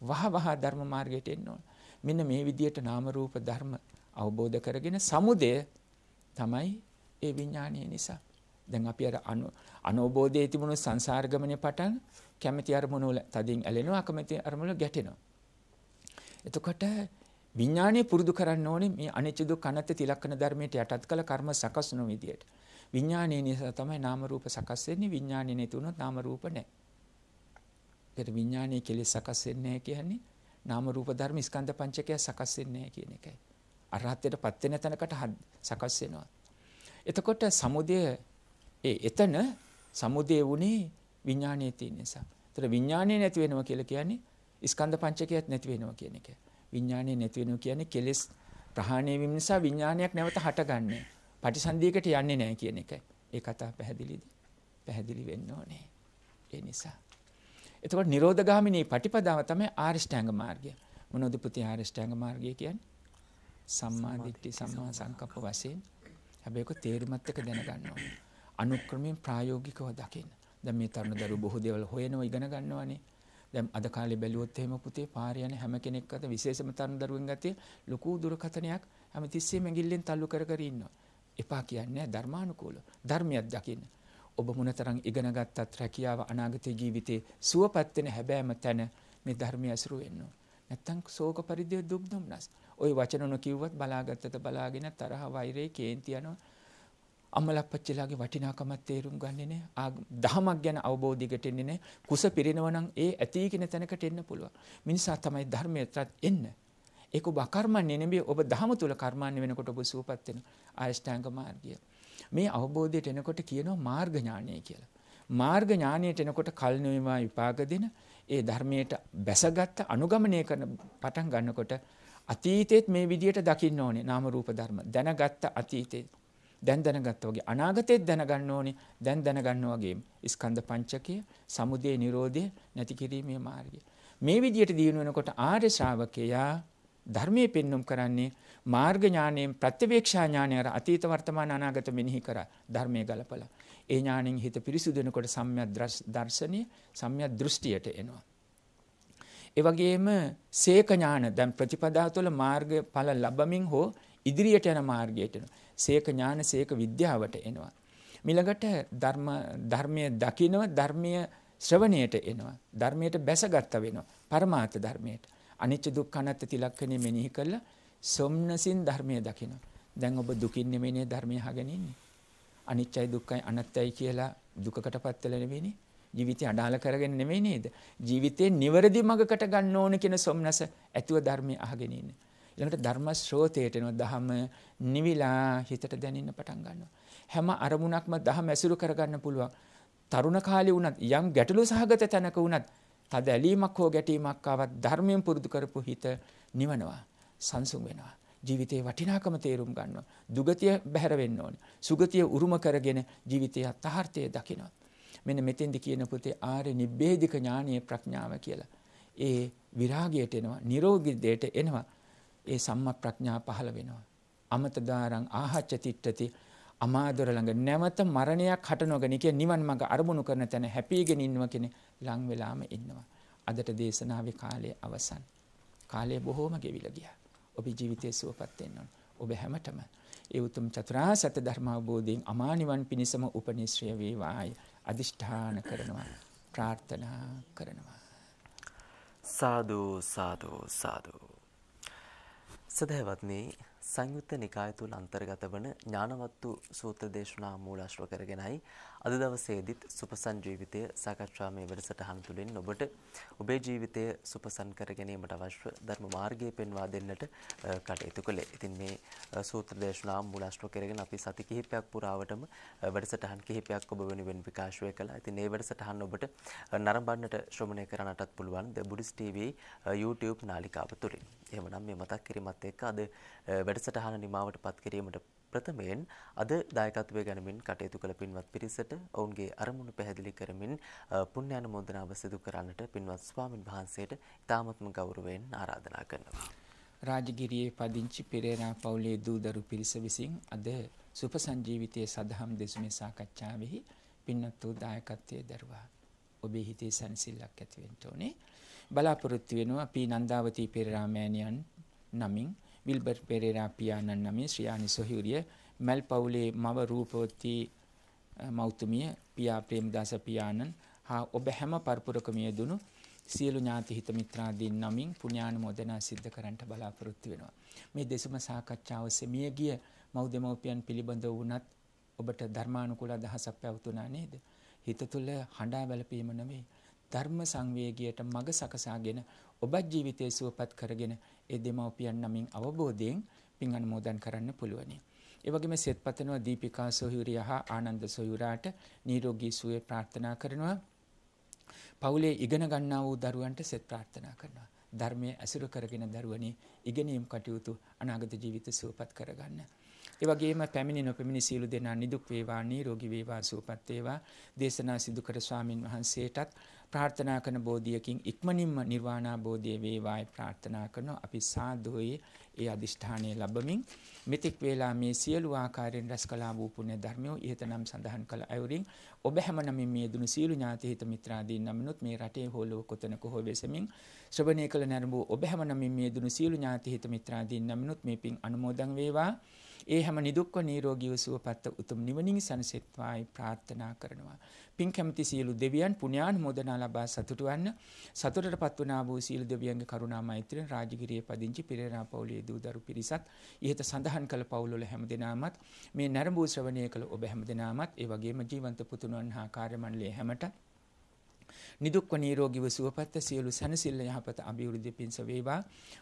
වහ වහා ධර්ම මාර්ගයට එන්න ඕන මෙන්න මේ විදියට නාමරූප ධර්ම අවබෝධ කරගෙන සමුදය තමයි ඒ විඤ්ඥානය නිසා. දැන් අපි අර අනු අනෝබෝධය තිබුණු සංසාර්ගමනය පටන් කැමති අරමුණුල තදින් ඇලෙනවා අකමැති අරමුණු ගැටෙනවා. එතකොට විඥාණය පුරුදු කරන්න ඕනේ මේ අනිච්ච දුක් අනත් තිලක්කන ධර්මයට යටත් කළ කර්ම සකස් නොවන විදියට. විඥාණය නිසා තමයි නාම රූප සකස් වෙන්නේ. විඥාණය නැති වුණොත් නාම රූප නැහැ. ඒකට විඥාණය කෙලෙස් සකස් වෙන්නේ නැහැ කියන්නේ නාම රූප ධර්ම ස්කන්ධ පංචකය සකස් වෙන්නේ නැහැ කියන එකයි. අරහත්ත්වයටපත් වෙන තැනකට සකස් වෙනවා. එතකොට සමුදය ඒ එතන සමුදය වුණේ විඥාණයේ තියෙන නිසා. ඒතර විඥාණය නැති වෙනවා කියලා කියන්නේ ස්කන්ධ පංචකයත් නැති වෙනවා කියන එක. විඥානය නැති වෙනවා කියන්නේ කෙලෙස් ප්‍රහාණය වීම නිසා විඥානයක් නැවත හටගන්නේ. පටිසන්ධියකට යන්නේ නැහැ කියන එක. ඒ කතාව පැහැදිලිද? පැහැදිලි වෙන්න ඕනේ. ඒ නිසා. එතකොට Nirodhagamini පටිපදාව තමයි ආරිෂ්ඨාංග මාර්ගය. මොනවද පුතේ ආරිෂ්ඨාංග මාර්ගය කියන්නේ? සම්මා දිට්ඨි සම්මා සංකප්ප වශයෙන් හැබැයි ඒක තේරුමත් එක්ක දැනගන්න ඕනේ. අනුක්‍රමයෙන් ප්‍රායෝගිකව දකින්න. දැන් මේ තරුණ දරුවෝ බොහෝ දේවල් හොයනවා ඉගෙන ගන්නවානේ. දැන් අද කාලේ බැලුවොත් එහෙම පුතේ පාරේ යන හැම කෙනෙක් අත විශේෂම තරුණ දරුවන් ගතිය ලොකු දුරකථනයක් හැම තිස්සෙම ඇඟිල්ලෙන් තල්ලු කර කර ඉන්නවා. එපා කියන්නේ ධර්මානුකූලව. ධර්මයක් දකින්න. ඔබ මොනතරම් ඉගෙන ගත්තත් රැකියාව අනාගත ජීවිතේ සුවපත් වෙන හැබෑම තැන මේ ධර්මය ඇසුරු වෙන්න ඕන. නැත්තම් ශෝක පරිදේ දුක් දුම්නස්. ওই වචන නොකියුවත් බලාගත්තත බලාගෙන තරහ වෛරය කේන්ති යනවා. අම්මලප්පච්චිලාගේ වටිනාකමත් තේරුම් ගන්නේ නැහැ. දහමක් ගැන අවබෝධයකට එන්නේ නැහැ. කුස පිරෙනවනම් ඒ ඇති කියන තැනකට එන්න පුළුවන්. මිනිසා තමයි ධර්මයටත් එන්න. ඒක ඔබ අකර්මන්නේ නෙමෙයි ඔබ ධහම තුල කර්මන්නේ වෙනකොට ඔබ සුවපත් වෙන ආයෂ්ඨාංග මාර්ගය. මේ අවබෝධයට එනකොට කියනවා මාර්ග ඥානය කියලා. මාර්ග ඥානයට එනකොට කල් නොවේවා විපාක දෙන ඒ ධර්මයට බැසගත් අනුගමනය කරන පටන් ගන්නකොට අතීතෙත් මේ විදියට දකින්න ඕනේ නාම රූප ධර්ම දැනගත් අතීතේ දැන් දැනගත්තා වගේ අනාගතයේත් දැනගන්න ඕනේ. දැන් දැනගන්නා වගේම ස්කන්ධ පංචකය, සමුදය නිරෝධය නැති කිරීමේ මාර්ගය. මේ විදිහට දිනු වෙනකොට ආර්ය ශ්‍රාවකයා ධර්මයේ පෙන්눔 කරන්නේ මාර්ග ඥාණයෙන් ප්‍රත්‍යවේක්ෂා ඥාණය අර අතීත වර්තමාන අනාගත මෙනෙහි කර ධර්මයේ ගලපලා ඒ ඥාණයෙන් හිත පිරිසුදු වෙනකොට සම්‍යක් දර්ශනය සම්‍යක් දෘෂ්ටියට එනවා. ඒ වගේම සේක ඥාන දැන් ප්‍රතිපදා තුළ මාර්ගඵල ලැබමින් හෝ ඉදිරියට යන මාර්ගයට එනවා. සේක ඥාන සේක විද්‍යාවට එනවා. මිලකට ධර්ම ධර්මය දකිනව ධර්මය ශ්‍රවණයට එනවා. ධර්මයට බැසගත්ත වෙනවා. පරමාර්ථ ධර්මයට. අනිච්ච දුක්ඛ අනාත්ම තිලක්කනේ මෙනෙහි කළා සොම්නසින් ධර්මය දකිනවා. දැන් ඔබ දුකින් නෙමෙයිනේ ධර්මය අහගෙන ඉන්නේ. අනිච්චයි දුක්ඛයි අනාත්මයි කියලා දුකකටපත් වෙලා නෙමෙයිනේ. ජීවිතය අඩාල කරගෙන නෙමෙයි නේද? ජීවිතේ නිවැරදි මඟකට ගන්න ඕන කියන සොම්නස ඇතුව ධර්මය අහගෙන ඉන්නේ. ඊළඟට ධර්ම ශ්‍රෝතයට එනවා ධහම නිවිලා හිතට දැනෙන්න පටන් ගන්නවා හැම අරමුණක්ම ධහම ඇසුරු කරගන්න පුළුවන් තරුණ කාලේ වුණත් යම් ගැටලු සහගත තැනක වුණත් තද ඇලීමක් හෝ ගැටීමක් ආවත් ධර්මයෙන් පුරුදු කරපු හිත නිවනවා සංසුන් වෙනවා ජීවිතේ වටිනාකම තේරුම් ගන්නවා. දුගතිය බැහැර වෙන්න ඕන. සුගතිය උරුම කරගෙන ජීවිතයේ අර්ථය දකිනවා. මෙන්න මෙතෙන්දි කියන පුතේ ආර්ය නිබ්බේධික ඥානීය ප්‍රඥාව කියලා. ඒ විරාගයට එනවා, නිරෝගී දෙයට එනවා. ඒ සම්මා ප්‍රඥා පහළ වෙනවා. අමතදාරං ආහච්ච තිට්ඨති අමාදොර ළඟ නැවත මරණයක් හට නොගෙන කිය නිවන් මඟ අරමුණු කරන තැන හැපීගෙන ඉන්නවා කෙනෙක් ලං වෙලාම ඉන්නවා. අදට දේශනාවේ කාලය අවසන්. කාලය බොහෝම ගෙවිලා ගියා. ඔබේ ජීවිතය සුවපත් වෙන්න ඕන. ඔබ හැමතෙම ඒ උතුම් චතුරාර්ය සත්‍ය ධර්ම අවබෝධයෙන් අමා නිවන් පිණසම උපනිශ්‍රය වේවායි අදිෂ්ඨාන කරනවා. ප්‍රාර්ථනා කරනවා. සාදු සාදු සාදු සදහවත්නි සංයුත්ත නිකාය තුල අන්තර්ගත වන ඥානවත්තු සූත්‍ර දේශනා මූලාශ්‍රව කරගෙනයි අද දවසේදීත් සුපසන් ජීවිතය සාකච්ඡා මේ වැඩසටහන තුළින් ඔබට ඔබේ ජීවිතය සුපසන් කර ගැනීමට අවශ්‍ය ධර්ම මාර්ගය පෙන්වා දෙන්නට කටයුතු කළේ. ඉතින් මේ සූත්‍ර දේශනා මූලාශ්‍ර කරගෙන අපි සති කිහිපයක් පුරාවටම වැඩසටහන් කිහිපයක් ඔබ වෙනුවෙන් විකාශය කළා. ඉතින් මේ වැඩසටහන් ඔබට නරඹන්නට ශ්‍රවණය කරන්නටත් පුළුවන් The Buddhist TV YouTube නාලිකාව තුළින්. එහෙමනම් මේ මතක් කිරීමත් එක්ක අද වැඩසටහන නිමාවට පත් කිරීමට ප්‍රථමයෙන් අද දායකත්වය ගනිමින් කටයුතු කළ පින්වත් පිරිසට ඔවුන්ගේ අරමුණු පැහැදිලි කරමින් පුණ්‍යානුමෝදනාව සිදු කරන්නට පින්වත් ස්වාමින් වහන්සේට ඉතාමත්ම ගෞරවයෙන් ආරාධනා කරනවා. රාජගිරියේ පදිංචි පෙරේරා පවුලේ දූදරු පිරිස විසින් අද සුප සංජීවිතයේ සදහම් දෙසුමේ සාකච්ඡාවෙහි පින්වත් වූ දායකත්වයේ දරුවා. ඔබේ හිතේ සැනසෙල්ලක් ඇති වෙන්න ඕනේ. බලාපොරොත්තු වෙනවා අපි නන්දාවතී පෙරේරා මෑණියන් නමින් බිල්බර් පෙරේරා පියාණන් නමින් ශ්‍රියානි සොහියුරිය මැල් පවුලේ මව රූපවතී මෞතුමිය පියා ප්‍රේමදාස පියාණන් හා ඔබ හැම පරපුරකම යෙදුණු සියලු ඥාති හිත මිත්‍රාදීන් නමින් පුණ්‍යානුමෝදනා සිද්ධ කරන්නට බලාපොරොත්තු වෙනවා. මේ දෙසුම සාකච්ඡාව සෙමිය ගිය මව්දෙමව්පියන් පිළිබඳ වුණත් ඔබට ධර්මානුකූල අදහසක් පැවතුණා නේද? හිත තුළ හඬා වැළපීම නෙමෙයි ධර්ම සංවේගයට මඟ සකසාගෙන ඔබ ජීවිතය සුවපත් කරගෙන ඒ දෙමව්පියන් නමින් අවබෝධයෙන් පින් අනුමෝදන් කරන්න පුළුවනි. ඒ වගේම සෙත්පතනවා දීපිකා සොහයුරිය හා ආනන්ද සොයුරාට නිරෝගී සුවය ප්‍රාර්ථනා කරනවා. පවුලේ ඉගෙන ගන්නා වූ දරුවන්ට සෙත් ප්‍රාර්ථනා කරනවා. ධර්මයේ ඇසුර කරගෙන දරුවනි ඉගෙනීම් කටයුතු අනාගත ජීවිත සුවපත් කරගන්න. ඒ වගේම පැමිණි නොපැමිණි සියලු දෙනා නිදුක් වේවා නිරෝගී වේවා සුවපත් වේවා දේශනා සිදු කර ස්වාමින් වහන්සේටත් ප්‍රාර්ථනා කරන බෝධියකින් ඉක්මනින්ම නිර්වාණාබෝධිය වේවායි ප්‍රාර්ථනා කරනවා. අපි සාදුවේ ඒ අදිෂ්ඨානය ලැබමින් මෙතෙක් වේලා මේ සියලු ආකාරයෙන් රැස්කලා වූ පුණ්‍ය ධර්මයෝ ඉහතනම් සඳහන් කළ අයුරින් ඔබ හැම නමින් මේ දුනු සියලු ඥාති හිත මිත්‍රාදීන් නමිනුත් මේ රටේ හෝ ලෝක කොතනක හෝ වෙසමින් ශ්‍රවණය කළ නැරඹූ ඔබ හැම නමින් මේ දුනු සියලු ඥාති හිත මිත්‍රාදීන් නමිනුත් මේ පින් අනුමෝදන් වේවා. ඒ හැම නිදුක්ව නිරෝගීව සුවපත් උතුම් නිවනින් සනසෙත්වායි ප්‍රාර්ථනා කරනවා. පින් කැමති සියලු දෙවියන් පුණ්‍යාන මොදනා ලබා සතුටු වන්න සතුටටපත් වුණා වූ සියලු දෙවියන්ගේ කරුණා මෛත්‍රියෙන් රාජගිරියේ පදිංචි පෙරේරා පවුලේ දූදරු පිරිසත් ඉහත සඳහන් කළ පවුල්වල හැමදෙනාමත් මේ නැරඹූ ශ්‍රවණය කළ ඔබ හැමදෙනාමත් ඒ වගේම ජීවන්ත පුතුණන් හා කාර්යමණ්ඩලයේ හැමට නිදුක්ව නිරෝගීව සුවපත් සියලු සැනසෙල්ල යහපත අභිවෘද්ධි පිණිස වේවා.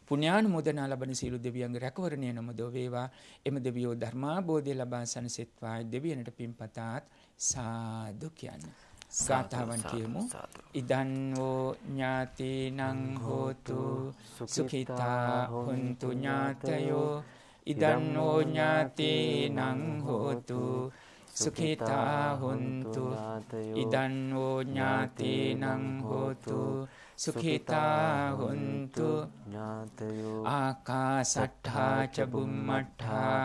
පුණ්‍යානුමෝදනා ලබන සියලු දෙවියන්ගේ රැකවරණය නමදෝ වේවා. එම දෙවියෝ ධර්මාබෝධය ලබා සැනසෙත්වා දෙවියනට පින්පතාත් සාදු කියන්න. ගාථාවන් කියමු. ඉදන් වූ ඥාතිනං හෝතු සුඛිතා හුන්තු ඥාතයෝ ඉදන් වූ ඥාතිනං හෝතු සුඛිතා හොන්තු ඉදන් වූ ඥාතීනං හෝතු සුඛිතා හොන්තු ඥාතයෝ ආකාසට්ඨා ච බුම්මට්ඨා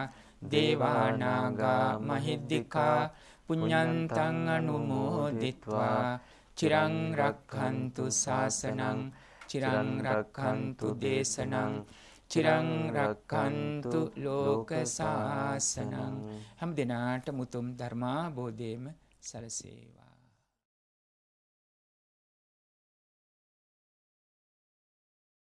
දේවානාගා මහිද්దికා පුඤ්ඤන්තං අනුමෝදිත්වා චිරං රක්ඛන්තු සාසනං චිරං රක්ඛන්තු දේශනං චිරං රක්කන්තු ලෝක සාසනං හැම දිනාට මුතුම් ධර්මා බෝධේම සරසේවා